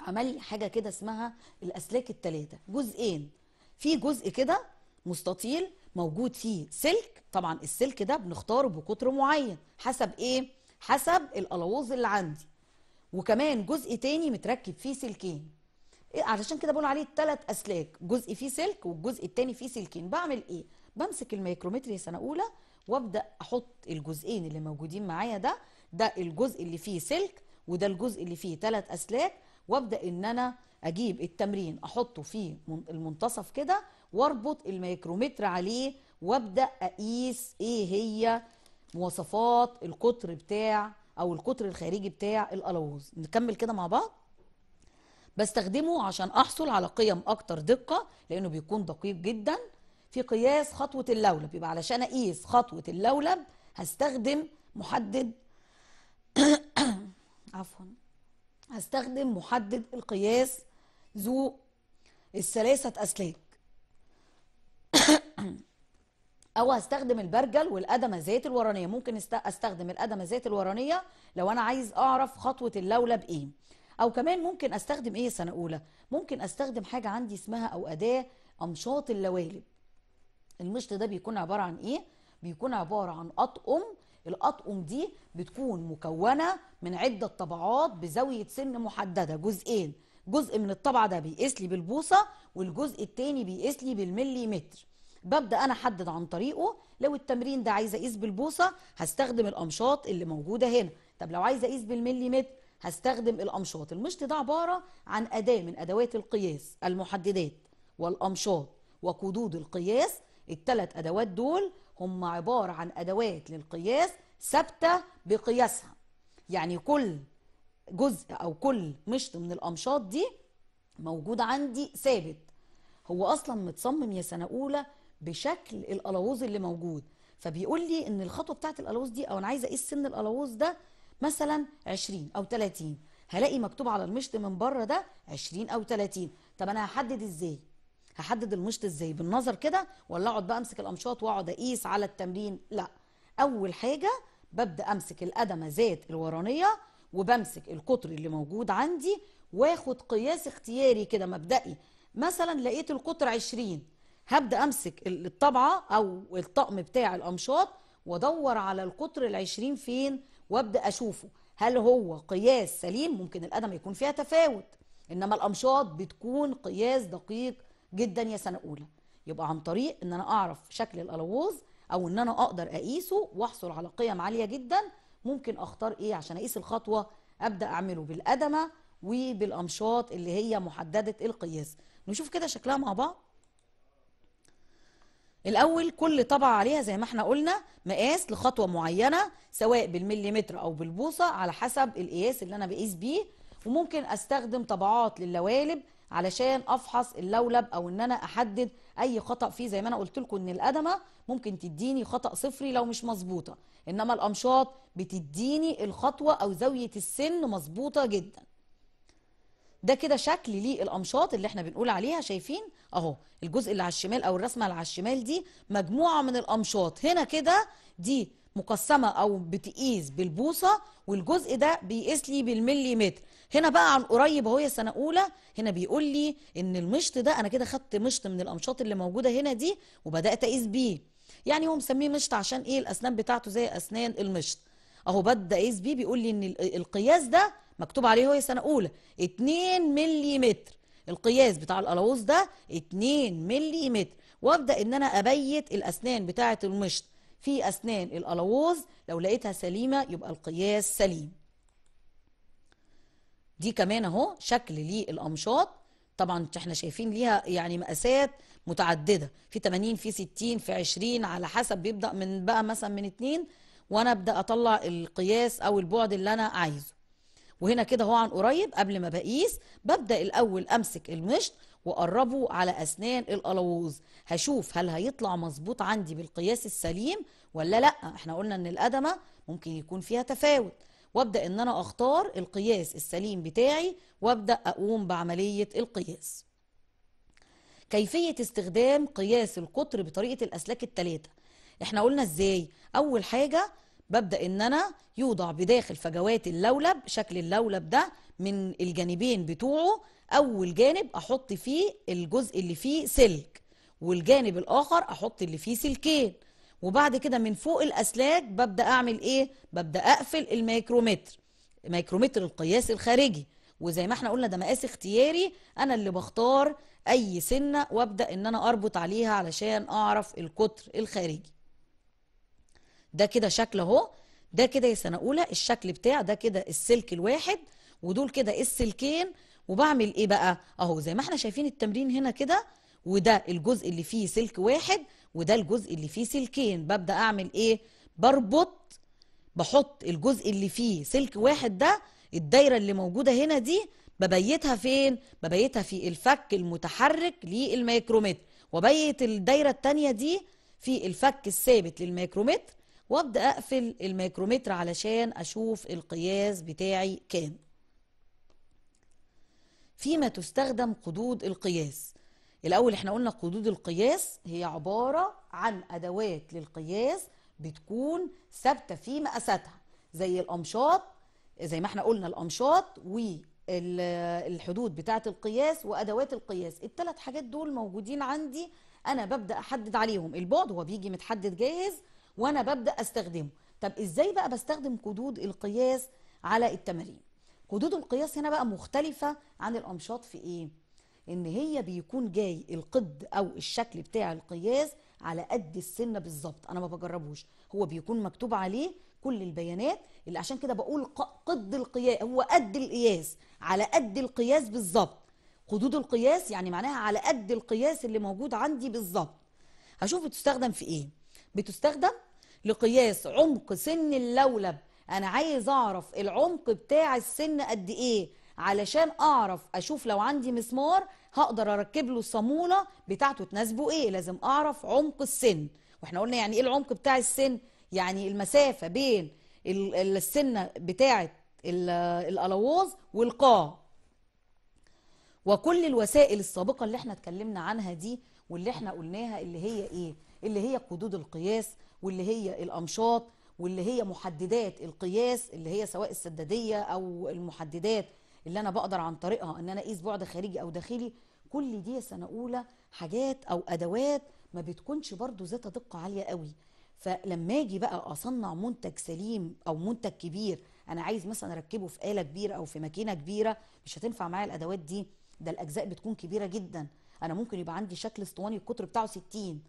عمل لي حاجة كده اسمها الأسلاك التلاتة جزئين في جزء كده مستطيل موجود فيه سلك طبعا السلك ده بنختاره بقطر معين حسب ايه حسب الألوظ اللي عندي وكمان جزء تاني متركب فيه سلكين إيه، علشان كده بقول عليه ثلاث اسلاك جزء فيه سلك والجزء الثاني فيه سلكين بعمل ايه بمسك الميكرومتر سنه اولى وابدا احط الجزئين اللي موجودين معايا ده ده الجزء اللي فيه سلك وده الجزء اللي فيه ثلاث اسلاك وابدا ان انا اجيب التمرين احطه في المنتصف كده واربط الميكرومتر عليه وابدا اقيس ايه هي مواصفات القطر بتاع او القطر الخارجي بتاع الالوز نكمل كده مع بعض بستخدمه عشان احصل على قيم اكتر دقه لانه بيكون دقيق جدا في قياس خطوه اللولب يبقى علشان اقيس خطوه اللولب هستخدم محدد عفوا هستخدم محدد القياس ذو الثلاثه اسلاك او هستخدم البرجل والأدمة ذات الورانيه ممكن استخدم الأدمة ذات الورانيه لو انا عايز اعرف خطوه اللولب ايه او كمان ممكن استخدم ايه سنه اولى ممكن استخدم حاجه عندي اسمها او اداه انشاط اللوالب المشط ده بيكون عباره عن ايه بيكون عباره عن اطقم الاطقم دي بتكون مكونه من عده طبعات بزاويه سن محدده جزئين جزء من الطبعه ده بيقيس لي بالبوصه والجزء التاني بيقيس لي بالمليمتر ببدا انا احدد عن طريقه لو التمرين ده عايزه اقيس بالبوصه هستخدم الانشاط اللي موجوده هنا طب لو عايزه اقيس بالمليمتر هستخدم الأمشاط المشط ده عبارة عن أداة من أدوات القياس المحددات والأمشاط وقدود القياس الثلاث أدوات دول هم عبارة عن أدوات للقياس ثابتة بقياسها يعني كل جزء أو كل مشط من الأمشاط دي موجود عندي ثابت هو أصلا متصمم يا سنة أولى بشكل الألاوز اللي موجود فبيقول لي ان الخطوه بتاعت القلاووز دي او انا عايزه اقيس سن القلاووز ده مثلا 20 او 30 هلاقي مكتوب على المشط من بره ده 20 او 30 طب انا هحدد ازاي هحدد المشط ازاي بالنظر كده ولا اقعد بقى امسك الامشاط واقعد اقيس على التمرين لا اول حاجه ببدا امسك القدمه ذات الورانيه وبمسك القطر اللي موجود عندي واخد قياس اختياري كده مبدئي مثلا لقيت القطر 20 هبدا امسك الطبعه او الطقم بتاع الامشاط وادور على القطر ال 20 فين وابدا اشوفه هل هو قياس سليم ممكن القدم يكون فيها تفاوت انما الامشاط بتكون قياس دقيق جدا يا سنه اولى يبقى عن طريق ان انا اعرف شكل الالوز او ان انا اقدر اقيسه واحصل على قيم عاليه جدا ممكن اختار ايه عشان اقيس الخطوه ابدا اعمله بالادمه وبالامشاط اللي هي محدده القياس نشوف كده شكلها مع بعض الاول كل طبعه عليها زي ما احنا قلنا مقاس لخطوه معينه سواء بالمليمتر او بالبوصه على حسب القياس اللي انا بقيس بيه وممكن استخدم طبعات للوالب علشان افحص اللولب او ان انا احدد اي خطا فيه زي ما انا قلت لكم ان القدمه ممكن تديني خطا صفري لو مش مظبوطه انما الامشاط بتديني الخطوه او زاويه السن مظبوطه جدا ده كده شكل للامشاط اللي احنا بنقول عليها شايفين اهو الجزء اللي على الشمال او الرسمه اللي على الشمال دي مجموعه من الامشاط هنا كده دي مقسمه او بتقيس بالبوصه والجزء ده بيقيس لي بالمليمتر هنا بقى عن قريب اهو يا سنه اولى هنا بيقول لي ان المشط ده انا كده خدت مشط من الامشاط اللي موجوده هنا دي وبدات اقيس بيه يعني هو مسميه مشط عشان ايه الاسنان بتاعته زي اسنان المشط اهو بدا اقيس بيه بيقول لي ان القياس ده مكتوب عليه هو سنه اولى 2 ملم القياس بتاع القلاووز ده 2 ملم وابدا ان انا ابيت الاسنان بتاعه المشط في اسنان القلاووز لو لقيتها سليمه يبقى القياس سليم دي كمان اهو شكل للامشاط طبعا احنا شايفين ليها يعني مقاسات متعدده في 80 في 60 في 20 على حسب بيبدا من بقى مثلا من 2 وانا ابدا اطلع القياس او البعد اللي انا عايزه وهنا كده هو عن قريب قبل ما بقيس ببدأ الأول أمسك المشط وأقربه على أسنان القلاووز هشوف هل هيطلع مظبوط عندي بالقياس السليم ولا لأ احنا قلنا إن الأدمة ممكن يكون فيها تفاوت وابدأ إن أنا أختار القياس السليم بتاعي وابدأ أقوم بعملية القياس كيفية استخدام قياس القطر بطريقة الأسلاك التلاتة احنا قلنا ازاي أول حاجة ببدأ إن أنا يوضع بداخل فجوات اللولب شكل اللولب ده من الجانبين بتوعه أول جانب أحط فيه الجزء اللي فيه سلك والجانب الآخر أحط اللي فيه سلكين وبعد كده من فوق الأسلاك ببدأ أعمل إيه؟ ببدأ أقفل الميكرومتر ميكرومتر القياس الخارجي وزي ما احنا قلنا ده مقاس اختياري انا اللي بختار اي سنه وابدا ان انا اربط عليها علشان اعرف القطر الخارجي ده كده شكل اهو ده كده يا سنه اولى الشكل بتاع ده كده السلك الواحد ودول كده السلكين وبعمل ايه بقى اهو زي ما احنا شايفين التمرين هنا كده وده الجزء اللي فيه سلك واحد وده الجزء اللي فيه سلكين ببدا اعمل ايه بربط بحط الجزء اللي فيه سلك واحد ده الدايره اللي موجوده هنا دي ببيتها فين ببيتها في الفك المتحرك للميكرومتر وبيت الدايره الثانيه دي في الفك الثابت للميكرومتر وابدا اقفل الميكرومتر علشان اشوف القياس بتاعي كام فيما تستخدم قدود القياس الاول احنا قلنا قدود القياس هي عباره عن ادوات للقياس بتكون ثابته في مقاساتها زي الامشاط زي ما احنا قلنا الامشاط والحدود بتاعه القياس وادوات القياس الثلاث حاجات دول موجودين عندي انا ببدا احدد عليهم البعد هو بيجي متحدد جاهز وانا ببدا استخدمه طب ازاي بقى بستخدم قدود القياس على التمارين قدود القياس هنا بقى مختلفه عن الانشاط في ايه ان هي بيكون جاي القد او الشكل بتاع القياس على قد السنه بالظبط انا ما بجربوش هو بيكون مكتوب عليه كل البيانات اللي عشان كده بقول قد القياس هو قد القياس على قد القياس بالظبط قدود القياس يعني معناها على قد القياس اللي موجود عندي بالظبط هشوف بتستخدم في ايه بتستخدم لقياس عمق سن اللولب انا عايز اعرف العمق بتاع السن قد ايه علشان اعرف اشوف لو عندي مسمار هقدر اركب له الصاموله بتاعته تناسبه ايه لازم اعرف عمق السن واحنا قلنا يعني ايه العمق بتاع السن يعني المسافه بين السنه بتاعه الالووز والقاع وكل الوسائل السابقه اللي احنا اتكلمنا عنها دي واللي احنا قلناها اللي هي ايه اللي هي قدود القياس واللي هي الأمشاط واللي هي محددات القياس اللي هي سواء السدادية أو المحددات اللي أنا بقدر عن طريقها أن أنا أقيس بعد خارجي أو داخلي كل دي سنة أولى حاجات أو أدوات ما بتكونش برضو ذات دقة عالية قوي فلما اجي بقى اصنع منتج سليم او منتج كبير انا عايز مثلا اركبه في اله كبيره او في ماكينه كبيره مش هتنفع معايا الادوات دي ده الاجزاء بتكون كبيره جدا انا ممكن يبقى عندي شكل اسطواني القطر بتاعه 60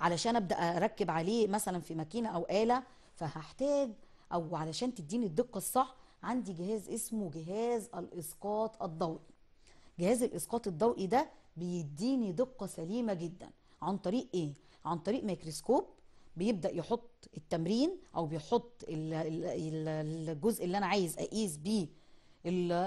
علشان ابدا اركب عليه مثلا في ماكينه او اله فهحتاج او علشان تديني الدقه الصح عندي جهاز اسمه جهاز الاسقاط الضوئي جهاز الاسقاط الضوئي ده بيديني دقه سليمه جدا عن طريق ايه عن طريق ميكروسكوب بيبدا يحط التمرين او بيحط الجزء اللي انا عايز اقيس بيه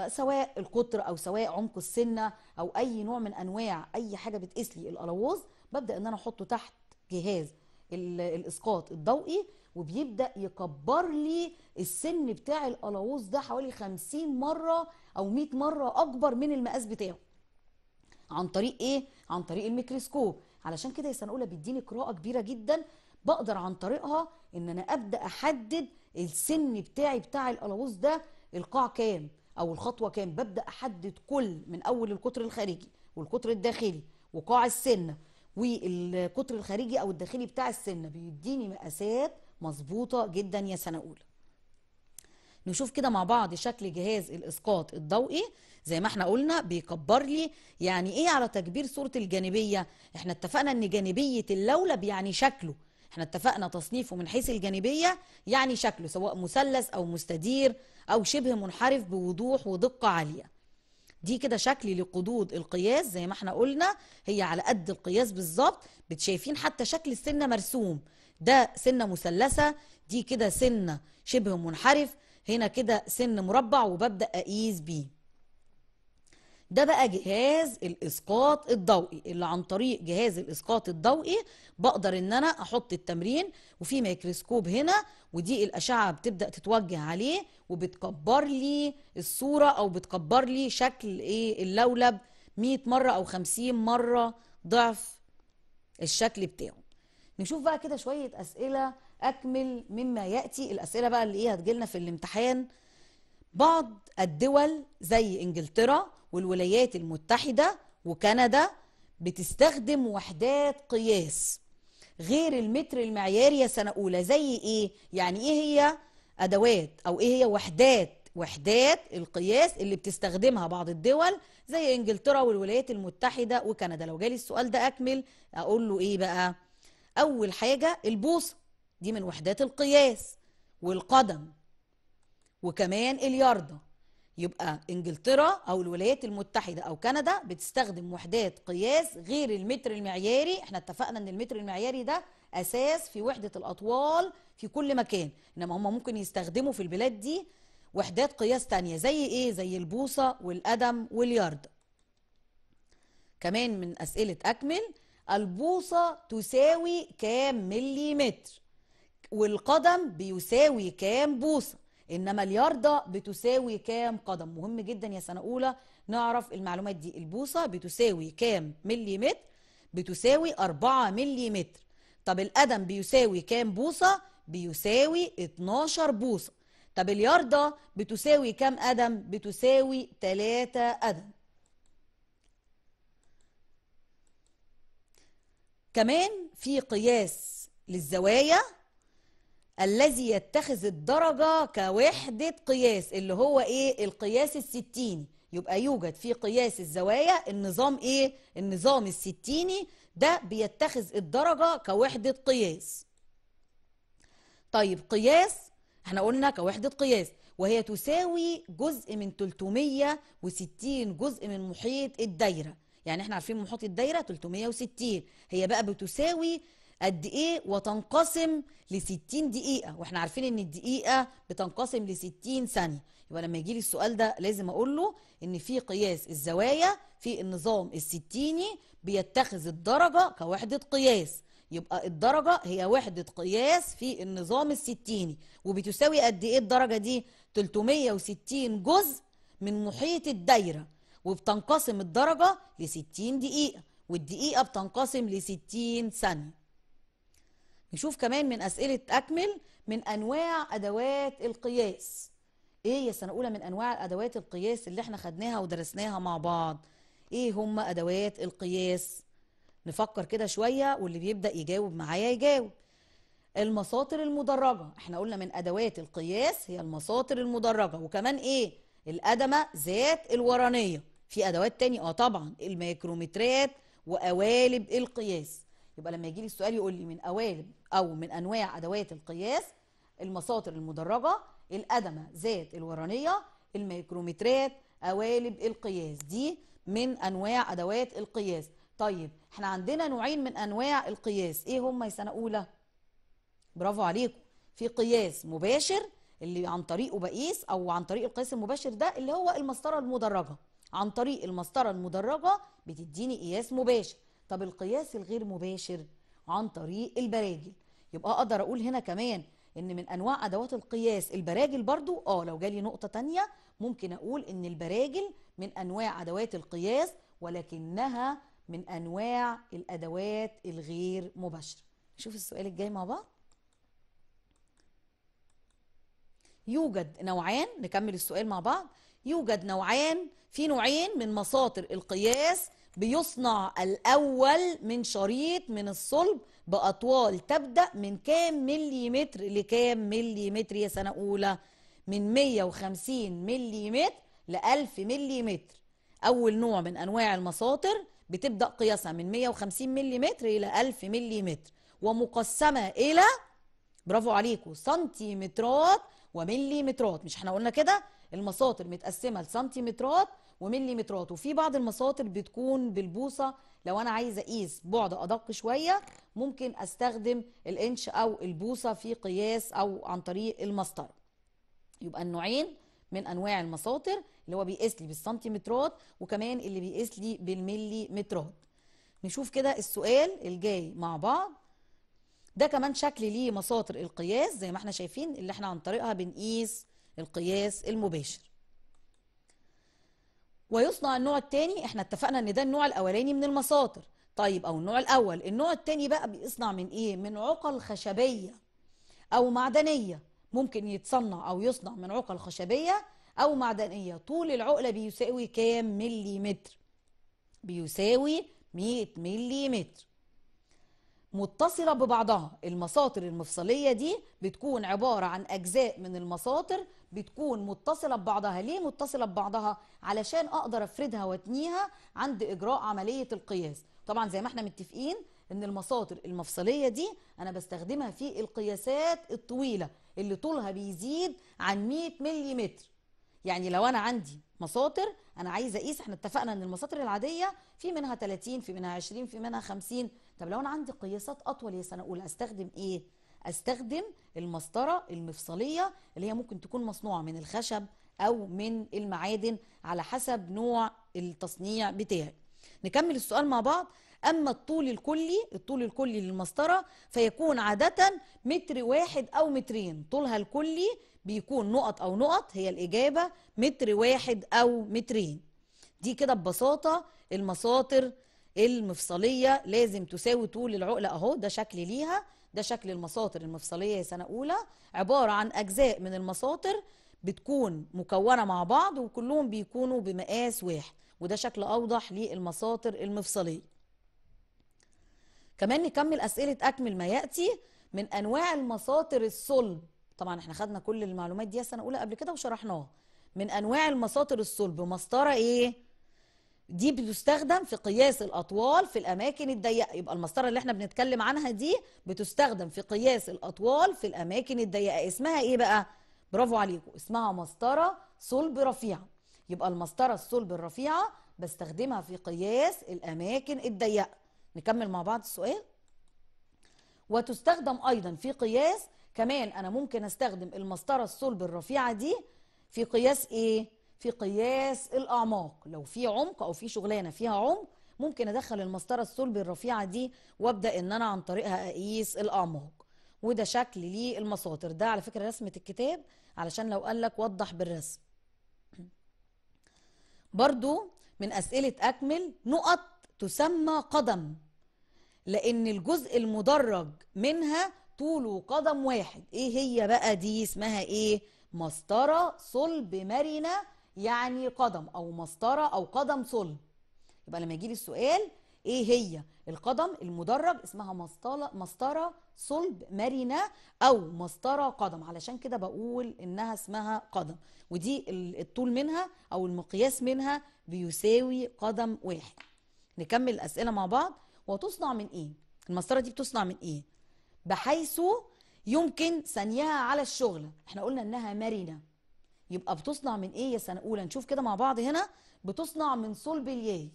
سواء القطر او سواء عمق السنه او اي نوع من انواع اي حاجه بتقيس لي الالوظ ببدا ان انا احطه تحت جهاز الاسقاط الضوئي وبيبدا يكبر لي السن بتاع القلاووز ده حوالي 50 مره او 100 مره اكبر من المقاس بتاعه عن طريق ايه عن طريق الميكروسكوب علشان كده يا سنه بيديني قراءه كبيره جدا بقدر عن طريقها ان انا ابدا احدد السن بتاعي بتاع القلاووز ده القاع كام او الخطوه كام ببدا احدد كل من اول القطر الخارجي والقطر الداخلي وقاع السن والقطر الخارجي او الداخلي بتاع السنه بيديني مقاسات مظبوطه جدا يا سنه اولى نشوف كده مع بعض شكل جهاز الاسقاط الضوئي زي ما احنا قلنا بيكبر لي يعني ايه على تكبير صوره الجانبيه احنا اتفقنا ان جانبيه اللولب يعني شكله احنا اتفقنا تصنيفه من حيث الجانبيه يعني شكله سواء مثلث او مستدير او شبه منحرف بوضوح ودقه عاليه دي كده شكلي لقدود القياس زي ما احنا قلنا هي على قد القياس بالظبط شايفين حتى شكل السنه مرسوم ده سنه مثلثه دي كده سنه شبه منحرف هنا كده سن مربع وببدا اقيس بيه ده بقى جهاز الاسقاط الضوئي اللي عن طريق جهاز الاسقاط الضوئي بقدر ان انا احط التمرين وفي ميكروسكوب هنا ودي الاشعه بتبدا تتوجه عليه وبتكبر لي الصوره او بتكبر لي شكل ايه اللولب 100 مره او 50 مره ضعف الشكل بتاعه نشوف بقى كده شويه اسئله اكمل مما ياتي الاسئله بقى اللي ايه لنا في الامتحان بعض الدول زي انجلترا والولايات المتحدة وكندا بتستخدم وحدات قياس غير المتر المعياري يا سنة أولى زي إيه؟ يعني إيه هي أدوات أو إيه هي وحدات وحدات القياس اللي بتستخدمها بعض الدول زي انجلترا والولايات المتحدة وكندا لو جالي السؤال ده أكمل أقول له إيه بقى أول حاجة البوصة دي من وحدات القياس والقدم وكمان الياردة يبقى انجلترا او الولايات المتحده او كندا بتستخدم وحدات قياس غير المتر المعياري احنا اتفقنا ان المتر المعياري ده اساس في وحده الاطوال في كل مكان انما هم ممكن يستخدموا في البلاد دي وحدات قياس تانية زي ايه زي البوصه والقدم واليارد كمان من اسئله اكمل البوصه تساوي كام مليمتر والقدم بيساوي كام بوصه انما الياردة بتساوي كام قدم مهم جدا يا سنة اولى نعرف المعلومات دي البوصة بتساوي كام ملي متر بتساوي اربعة ملي متر طب القدم بيساوي كام بوصة بيساوي اتناشر بوصة طب الياردة بتساوي كام قدم بتساوي تلاتة قدم كمان في قياس للزوايا الذي يتخذ الدرجة كوحدة قياس اللي هو ايه القياس الستيني يبقى يوجد في قياس الزوايا النظام ايه النظام الستيني ده بيتخذ الدرجة كوحدة قياس طيب قياس احنا قلنا كوحدة قياس وهي تساوي جزء من 360 جزء من محيط الدايرة يعني احنا عارفين محيط الدايرة 360 هي بقى بتساوي قد ايه وتنقسم ل 60 دقيقه واحنا عارفين ان الدقيقه بتنقسم ل 60 ثانيه يبقى لما يجي لي السؤال ده لازم اقول له ان في قياس الزوايا في النظام الستيني بيتخذ الدرجه كوحده قياس يبقى الدرجه هي وحده قياس في النظام الستيني وبتساوي قد ايه الدرجه دي 360 جزء من محيط الدايره وبتنقسم الدرجه ل 60 دقيقه والدقيقه بتنقسم ل 60 ثانيه نشوف كمان من أسئلة أكمل من أنواع أدوات القياس إيه يا سنة أولى من أنواع أدوات القياس اللي إحنا خدناها ودرسناها مع بعض إيه هم أدوات القياس نفكر كده شوية واللي بيبدأ يجاوب معايا يجاوب المساطر المدرجة احنا قلنا من أدوات القياس هي المساطر المدرجة وكمان إيه الأدمة ذات الورانية في أدوات تانية آه طبعا الميكرومترات وقوالب القياس يبقى لما يجي لي السؤال يقول لي من قوالب او من انواع ادوات القياس المساطر المدرجه الادمه ذات الورانيه الميكرومترات قوالب القياس دي من انواع ادوات القياس طيب احنا عندنا نوعين من انواع القياس ايه هم يا سنه اولى برافو عليكم في قياس مباشر اللي عن طريقه بقيس او عن طريق القياس المباشر ده اللي هو المسطره المدرجه عن طريق المسطره المدرجه بتديني قياس مباشر طب القياس الغير مباشر عن طريق البراجل يبقى اقدر اقول هنا كمان ان من انواع ادوات القياس البراجل برضو اه لو جالي نقطه تانية ممكن اقول ان البراجل من انواع ادوات القياس ولكنها من انواع الادوات الغير مباشره نشوف السؤال الجاي مع بعض يوجد نوعان نكمل السؤال مع بعض يوجد نوعان في نوعين من مصادر القياس بيصنع الأول من شريط من الصلب بأطوال تبدأ من كام مليمتر لكام مليمتر يا سنة أولى من 150 مليمتر ل 1000 مليمتر أول نوع من أنواع المساطر بتبدأ قياسها من 150 مليمتر إلى 1000 مليمتر ومقسمة إلى برافو عليكم سنتيمترات ومليمترات مش احنا قلنا كده المساطر متقسمه لسنتيمترات ومليمترات وفي بعض المساطر بتكون بالبوصه لو انا عايزه اقيس بعد ادق شويه ممكن استخدم الانش او البوصه في قياس او عن طريق المسطره يبقى النوعين من انواع المساطر اللي هو بيقيس لي بالسنتيمترات وكمان اللي بيقيس لي بالمليمترات نشوف كده السؤال الجاي مع بعض ده كمان شكل ليه مساطر القياس زي ما احنا شايفين اللي احنا عن طريقها بنقيس القياس المباشر ويصنع النوع الثاني احنا اتفقنا ان ده النوع الاولاني من المساطر طيب او النوع الاول النوع الثاني بقى بيصنع من ايه من عقل خشبيه او معدنيه ممكن يتصنع او يصنع من عقل خشبيه او معدنيه طول العقله بيساوي كام مليمتر بيساوي 100 مليمتر متصلة ببعضها المساطر المفصلية دي بتكون عبارة عن أجزاء من المساطر بتكون متصله ببعضها ليه متصله ببعضها علشان اقدر افردها واتنيها عند اجراء عمليه القياس طبعا زي ما احنا متفقين ان المساطر المفصليه دي انا بستخدمها في القياسات الطويله اللي طولها بيزيد عن 100 متر يعني لو انا عندي مساطر انا عايزه اقيس احنا اتفقنا ان المساطر العاديه في منها 30 في منها 20 في منها 50 طب لو انا عندي قياسات اطول يا سنه اولى استخدم ايه استخدم المسطره المفصليه اللي هي ممكن تكون مصنوعه من الخشب او من المعادن على حسب نوع التصنيع بتاعي نكمل السؤال مع بعض اما الطول الكلي الطول الكلي للمسطره فيكون عاده متر واحد او مترين طولها الكلي بيكون نقط او نقط هي الاجابه متر واحد او مترين دي كده ببساطه المساطر المفصليه لازم تساوي طول العقله اهو ده شكل ليها ده شكل المساطر المفصليه سنه اولى عباره عن اجزاء من المساطر بتكون مكونه مع بعض وكلهم بيكونوا بمقاس واحد وده شكل اوضح للمساطر المفصليه كمان نكمل اسئله اكمل ما ياتي من انواع المساطر الصلب طبعا احنا خدنا كل المعلومات دي سنه اولى قبل كده وشرحناها من انواع المساطر الصلب مسطره ايه دي بتستخدم في قياس الاطوال في الاماكن الضيقه يبقى المسطره اللي احنا بنتكلم عنها دي بتستخدم في قياس الاطوال في الاماكن الضيقه اسمها ايه بقى برافو عليكم اسمها مسطره صلب رفيعه يبقى المسطره الصلب الرفيعه بستخدمها في قياس الاماكن الضيقه نكمل مع بعض السؤال وتستخدم ايضا في قياس كمان انا ممكن استخدم المسطره الصلب الرفيعه دي في قياس ايه في قياس الاعماق لو في عمق او في شغلانه فيها عمق ممكن ادخل المسطره الصلب الرفيعه دي وابدا ان انا عن طريقها اقيس الاعماق وده شكل للمساطر ده على فكره رسمه الكتاب علشان لو قال لك وضح بالرسم برضو من اسئله اكمل نقط تسمى قدم لان الجزء المدرج منها طوله قدم واحد ايه هي بقى دي اسمها ايه مسطره صلب مرنه يعني قدم او مسطره او قدم صلب يبقى لما يجي لي السؤال ايه هي القدم المدرج اسمها مسطره مسطره صلب مرنه او مسطره قدم علشان كده بقول انها اسمها قدم ودي الطول منها او المقياس منها بيساوي قدم واحد نكمل الاسئله مع بعض وتصنع من ايه المسطره دي بتصنع من ايه بحيث يمكن ثنيها على الشغله احنا قلنا انها مرنه يبقى بتصنع من ايه يا سنه اولى نشوف كده مع بعض هنا بتصنع من صلب الياء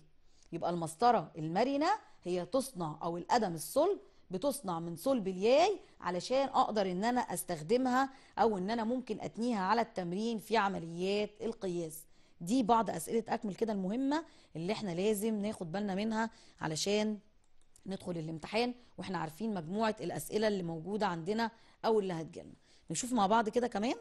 يبقى المسطره المرنه هي تصنع او القدم الصلب بتصنع من صلب الياي علشان اقدر ان انا استخدمها او ان انا ممكن اتنيها على التمرين في عمليات القياس دي بعض اسئله اكمل كده المهمه اللي احنا لازم ناخد بالنا منها علشان ندخل الامتحان واحنا عارفين مجموعه الاسئله اللي موجوده عندنا او اللي هتجيلنا نشوف مع بعض كده كمان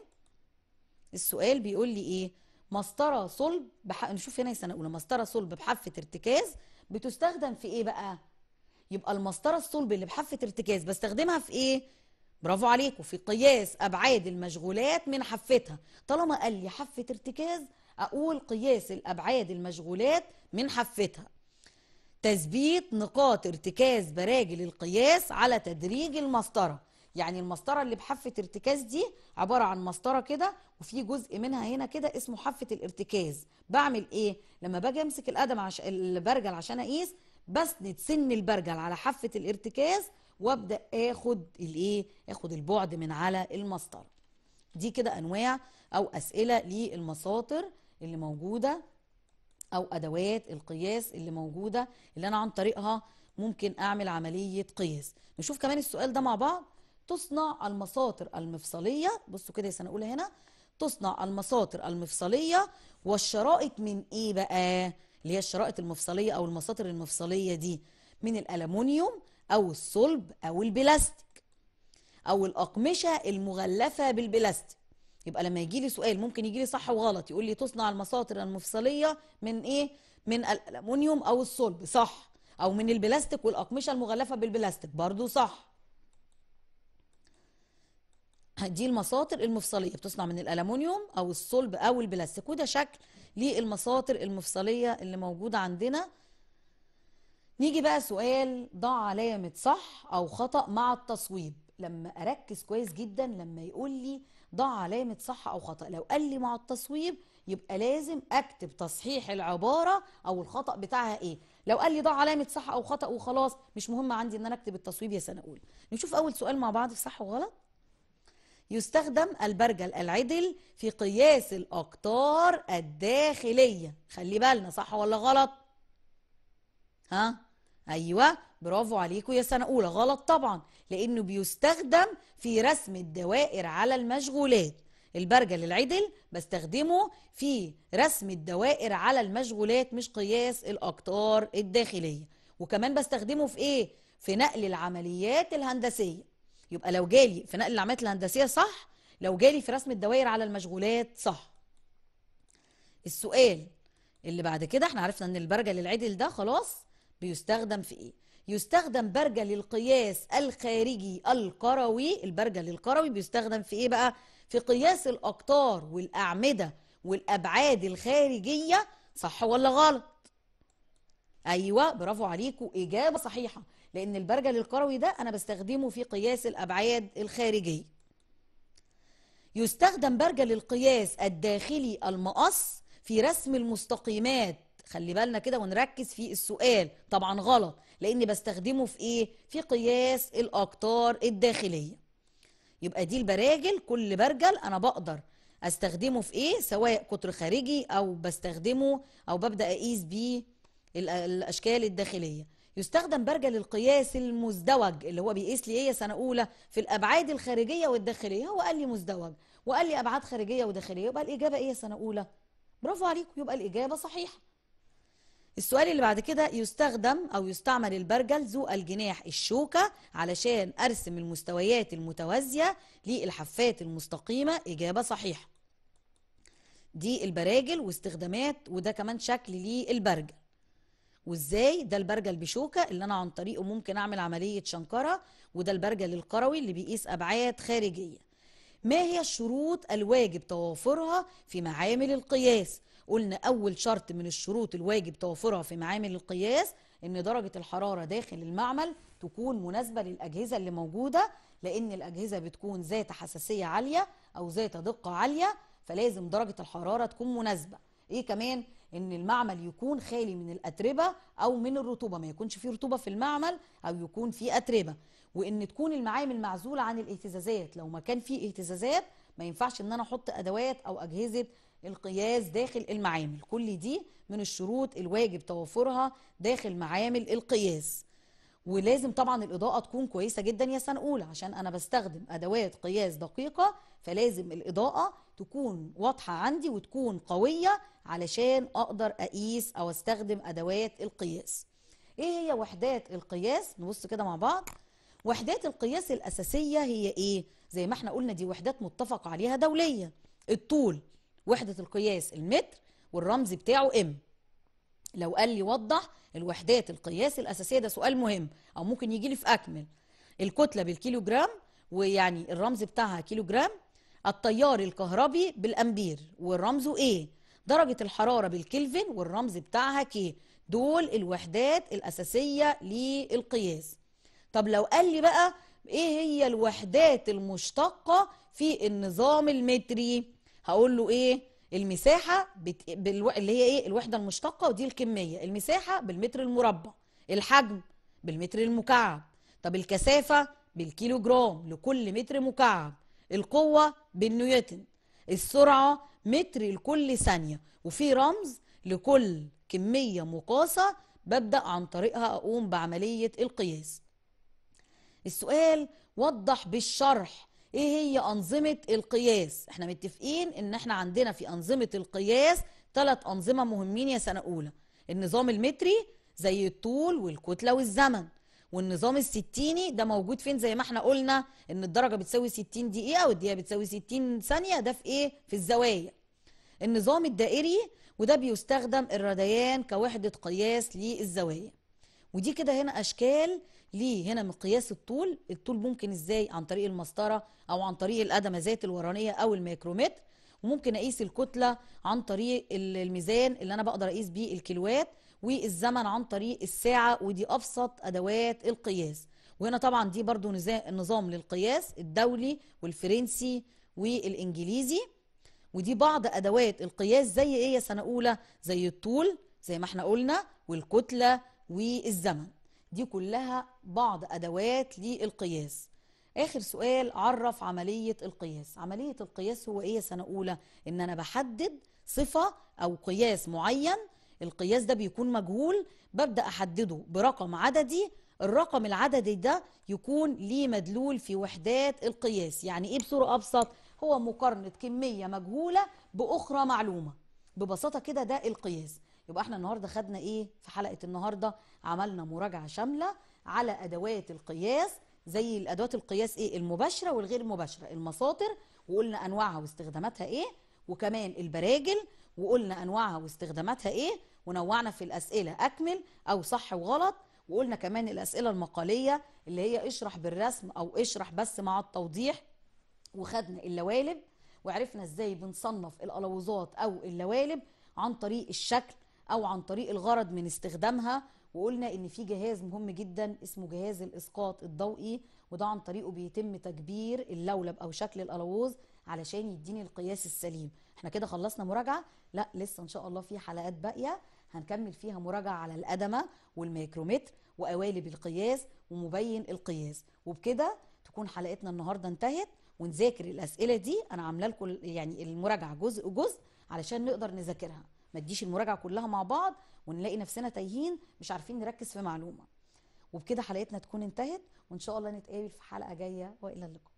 السؤال بيقول لي ايه مسطره صلب بح... نشوف هنا سنه اولى مسطره صلب بحافه ارتكاز بتستخدم في ايه بقى يبقى المسطره الصلب اللي بحافه ارتكاز بستخدمها في ايه برافو عليكم في قياس ابعاد المشغولات من حفتها طالما قال لي حافه ارتكاز اقول قياس الابعاد المشغولات من حفتها تثبيت نقاط ارتكاز براجل القياس على تدريج المسطره يعني المسطره اللي بحافه ارتكاز دي عباره عن مسطره كده وفي جزء منها هنا كده اسمه حافه الارتكاز بعمل ايه لما باجي امسك القدم عش... البرجل عشان اقيس بسند سن البرجل على حافه الارتكاز وابدا اخد الايه اخد البعد من على المسطره دي كده انواع او اسئله للمساطر اللي موجوده او ادوات القياس اللي موجوده اللي انا عن طريقها ممكن اعمل عمليه قياس نشوف كمان السؤال ده مع بعض تصنع المساطر المفصلية بصوا كده سنة أولى هنا تصنع المساطر المفصلية والشرائط من ايه بقى اللي هي الشرائط المفصلية او المساطر المفصلية دي من الألمونيوم او الصلب او البلاستيك او الأقمشة المغلفة بالبلاستيك يبقى لما يجي لي سؤال ممكن يجي لي صح وغلط يقول لي تصنع المساطر المفصلية من ايه من الألمونيوم او الصلب صح او من البلاستيك والأقمشة المغلفة بالبلاستيك برضو صح دي المساطر المفصليه بتصنع من الالومنيوم او الصلب او البلاستيك وده شكل للمساطر المفصليه اللي موجوده عندنا نيجي بقى سؤال ضع علامه صح او خطا مع التصويب لما اركز كويس جدا لما يقول لي ضع علامه صح او خطا لو قال لي مع التصويب يبقى لازم اكتب تصحيح العباره او الخطا بتاعها ايه لو قال لي ضع علامه صح او خطا وخلاص مش مهم عندي ان انا اكتب التصويب يا سنه اولى نشوف اول سؤال مع بعض في صح وغلط يستخدم البرجل العدل في قياس الأقطار الداخلية خلي بالنا صح ولا غلط ها أيوة برافو عليكم يا سنة أولى غلط طبعا لأنه بيستخدم في رسم الدوائر على المشغولات البرجل العدل بستخدمه في رسم الدوائر على المشغولات مش قياس الأقطار الداخلية وكمان بستخدمه في إيه؟ في نقل العمليات الهندسية يبقى لو جالي في نقل العمليات الهندسيه صح لو جالي في رسم الدوائر على المشغولات صح السؤال اللي بعد كده احنا عرفنا ان البرجل العدل ده خلاص بيستخدم في ايه يستخدم برجل القياس الخارجي القروي البرجل القروي بيستخدم في ايه بقى في قياس الاقطار والاعمده والابعاد الخارجيه صح ولا غلط ايوه برافو عليكم اجابه صحيحه لأن البرجل الكروي ده أنا بستخدمه في قياس الأبعاد الخارجية يستخدم برجل القياس الداخلي المقص في رسم المستقيمات خلي بالنا كده ونركز في السؤال طبعا غلط لأني بستخدمه في إيه؟ في قياس الأقطار الداخلية يبقى دي البراجل كل برجل أنا بقدر استخدمه في ايه سواء قطر خارجي او بستخدمه او ببدا اقيس بيه الاشكال الداخليه يستخدم برجل القياس المزدوج اللي هو بيقيس لي ايه سنه اولى في الابعاد الخارجيه والداخليه هو قال لي مزدوج وقال لي ابعاد خارجيه وداخليه يبقى الاجابه ايه سنه اولى برافو عليكم يبقى الاجابه صحيحه السؤال اللي بعد كده يستخدم او يستعمل البرجل ذو الجناح الشوكه علشان ارسم المستويات المتوازيه للحافات المستقيمه اجابه صحيحه دي البراجل واستخدامات وده كمان شكل للبرجل وازاي ده البرجل بشوكه اللي انا عن طريقه ممكن اعمل عمليه شنكره وده البرجل القروي اللي بيقيس ابعاد خارجيه ما هي الشروط الواجب توافرها في معامل القياس قلنا اول شرط من الشروط الواجب توافرها في معامل القياس ان درجه الحراره داخل المعمل تكون مناسبه للاجهزه اللي موجوده لان الاجهزه بتكون ذات حساسيه عاليه او ذات دقه عاليه فلازم درجه الحراره تكون مناسبه ايه كمان ان المعمل يكون خالي من الاتربه او من الرطوبه ما يكونش فيه رطوبه في المعمل او يكون فيه اتربه وان تكون المعامل معزوله عن الاهتزازات لو ما كان فيه اهتزازات ما ينفعش ان انا احط ادوات او اجهزه القياس داخل المعامل كل دي من الشروط الواجب توفرها داخل معامل القياس ولازم طبعا الاضاءه تكون كويسه جدا يا سنه اولى عشان انا بستخدم ادوات قياس دقيقه فلازم الاضاءه تكون واضحه عندي وتكون قويه علشان اقدر اقيس او استخدم ادوات القياس ايه هي وحدات القياس نبص كده مع بعض وحدات القياس الاساسيه هي ايه زي ما احنا قلنا دي وحدات متفق عليها دوليه الطول وحده القياس المتر والرمز بتاعه ام لو قال لي وضح الوحدات القياس الاساسيه ده سؤال مهم او ممكن يجي لي في اكمل الكتله بالكيلو جرام ويعني الرمز بتاعها كيلو جرام التيار الكهربي بالامبير ورمزه ايه درجة الحرارة بالكلفن والرمز بتاعها كي دول الوحدات الأساسية للقياس طب لو قال لي بقى ايه هي الوحدات المشتقة في النظام المتري هقول له ايه المساحة بت... بالو... اللي هي ايه الوحدة المشتقة ودي الكمية المساحة بالمتر المربع الحجم بالمتر المكعب طب الكثافة بالكيلو جرام لكل متر مكعب القوة بالنيوتن السرعة متر لكل ثانية وفي رمز لكل كمية مقاسة ببدأ عن طريقها أقوم بعملية القياس السؤال وضح بالشرح ايه هي أنظمة القياس احنا متفقين ان احنا عندنا في أنظمة القياس ثلاث أنظمة مهمين يا سنة أولى النظام المتري زي الطول والكتلة والزمن والنظام الستيني ده موجود فين زي ما احنا قلنا ان الدرجه بتساوي 60 دقيقه والدقيقه بتساوي 60 ثانيه ده في ايه في الزوايا النظام الدائري وده بيستخدم الرديان كوحده قياس للزوايا ودي كده هنا اشكال ليه هنا مقياس الطول الطول ممكن ازاي عن طريق المسطره او عن طريق القدمه ذات الورانيه او الميكرومتر وممكن اقيس الكتله عن طريق الميزان اللي انا بقدر اقيس بيه الكيلوات والزمن عن طريق الساعة ودي أبسط أدوات القياس وهنا طبعا دي برضو نظام للقياس الدولي والفرنسي والإنجليزي ودي بعض أدوات القياس زي إيه يا سنة أولى زي الطول زي ما احنا قلنا والكتلة والزمن دي كلها بعض أدوات للقياس آخر سؤال عرف عملية القياس عملية القياس هو إيه سنة أولى إن أنا بحدد صفة أو قياس معين القياس ده بيكون مجهول ببدأ أحدده برقم عددي الرقم العددي ده يكون ليه مدلول في وحدات القياس يعني إيه بصورة أبسط هو مقارنة كمية مجهولة بأخرى معلومة ببساطة كده ده القياس يبقى احنا النهاردة خدنا ايه في حلقة النهاردة عملنا مراجعة شاملة على أدوات القياس زي الأدوات القياس ايه المباشرة والغير مباشرة المساطر وقلنا أنواعها واستخداماتها ايه وكمان البراجل وقلنا انواعها واستخداماتها ايه ونوعنا في الاسئله اكمل او صح وغلط وقلنا كمان الاسئله المقاليه اللي هي اشرح بالرسم او اشرح بس مع التوضيح وخدنا اللوالب وعرفنا ازاي بنصنف الالوظات او اللوالب عن طريق الشكل او عن طريق الغرض من استخدامها وقلنا ان في جهاز مهم جدا اسمه جهاز الاسقاط الضوئي وده عن طريقه بيتم تكبير اللولب او شكل الالوظ علشان يديني القياس السليم احنا كده خلصنا مراجعه لا لسه ان شاء الله في حلقات باقيه هنكمل فيها مراجعه على القدمه والميكرومتر وقوالب القياس ومبين القياس وبكده تكون حلقتنا النهارده انتهت ونذاكر الاسئله دي انا عامله لكم يعني المراجعه جزء جزء علشان نقدر نذاكرها ما تجيش المراجعه كلها مع بعض ونلاقي نفسنا تايهين مش عارفين نركز في معلومه وبكده حلقتنا تكون انتهت وان شاء الله نتقابل في حلقه جايه والى اللقاء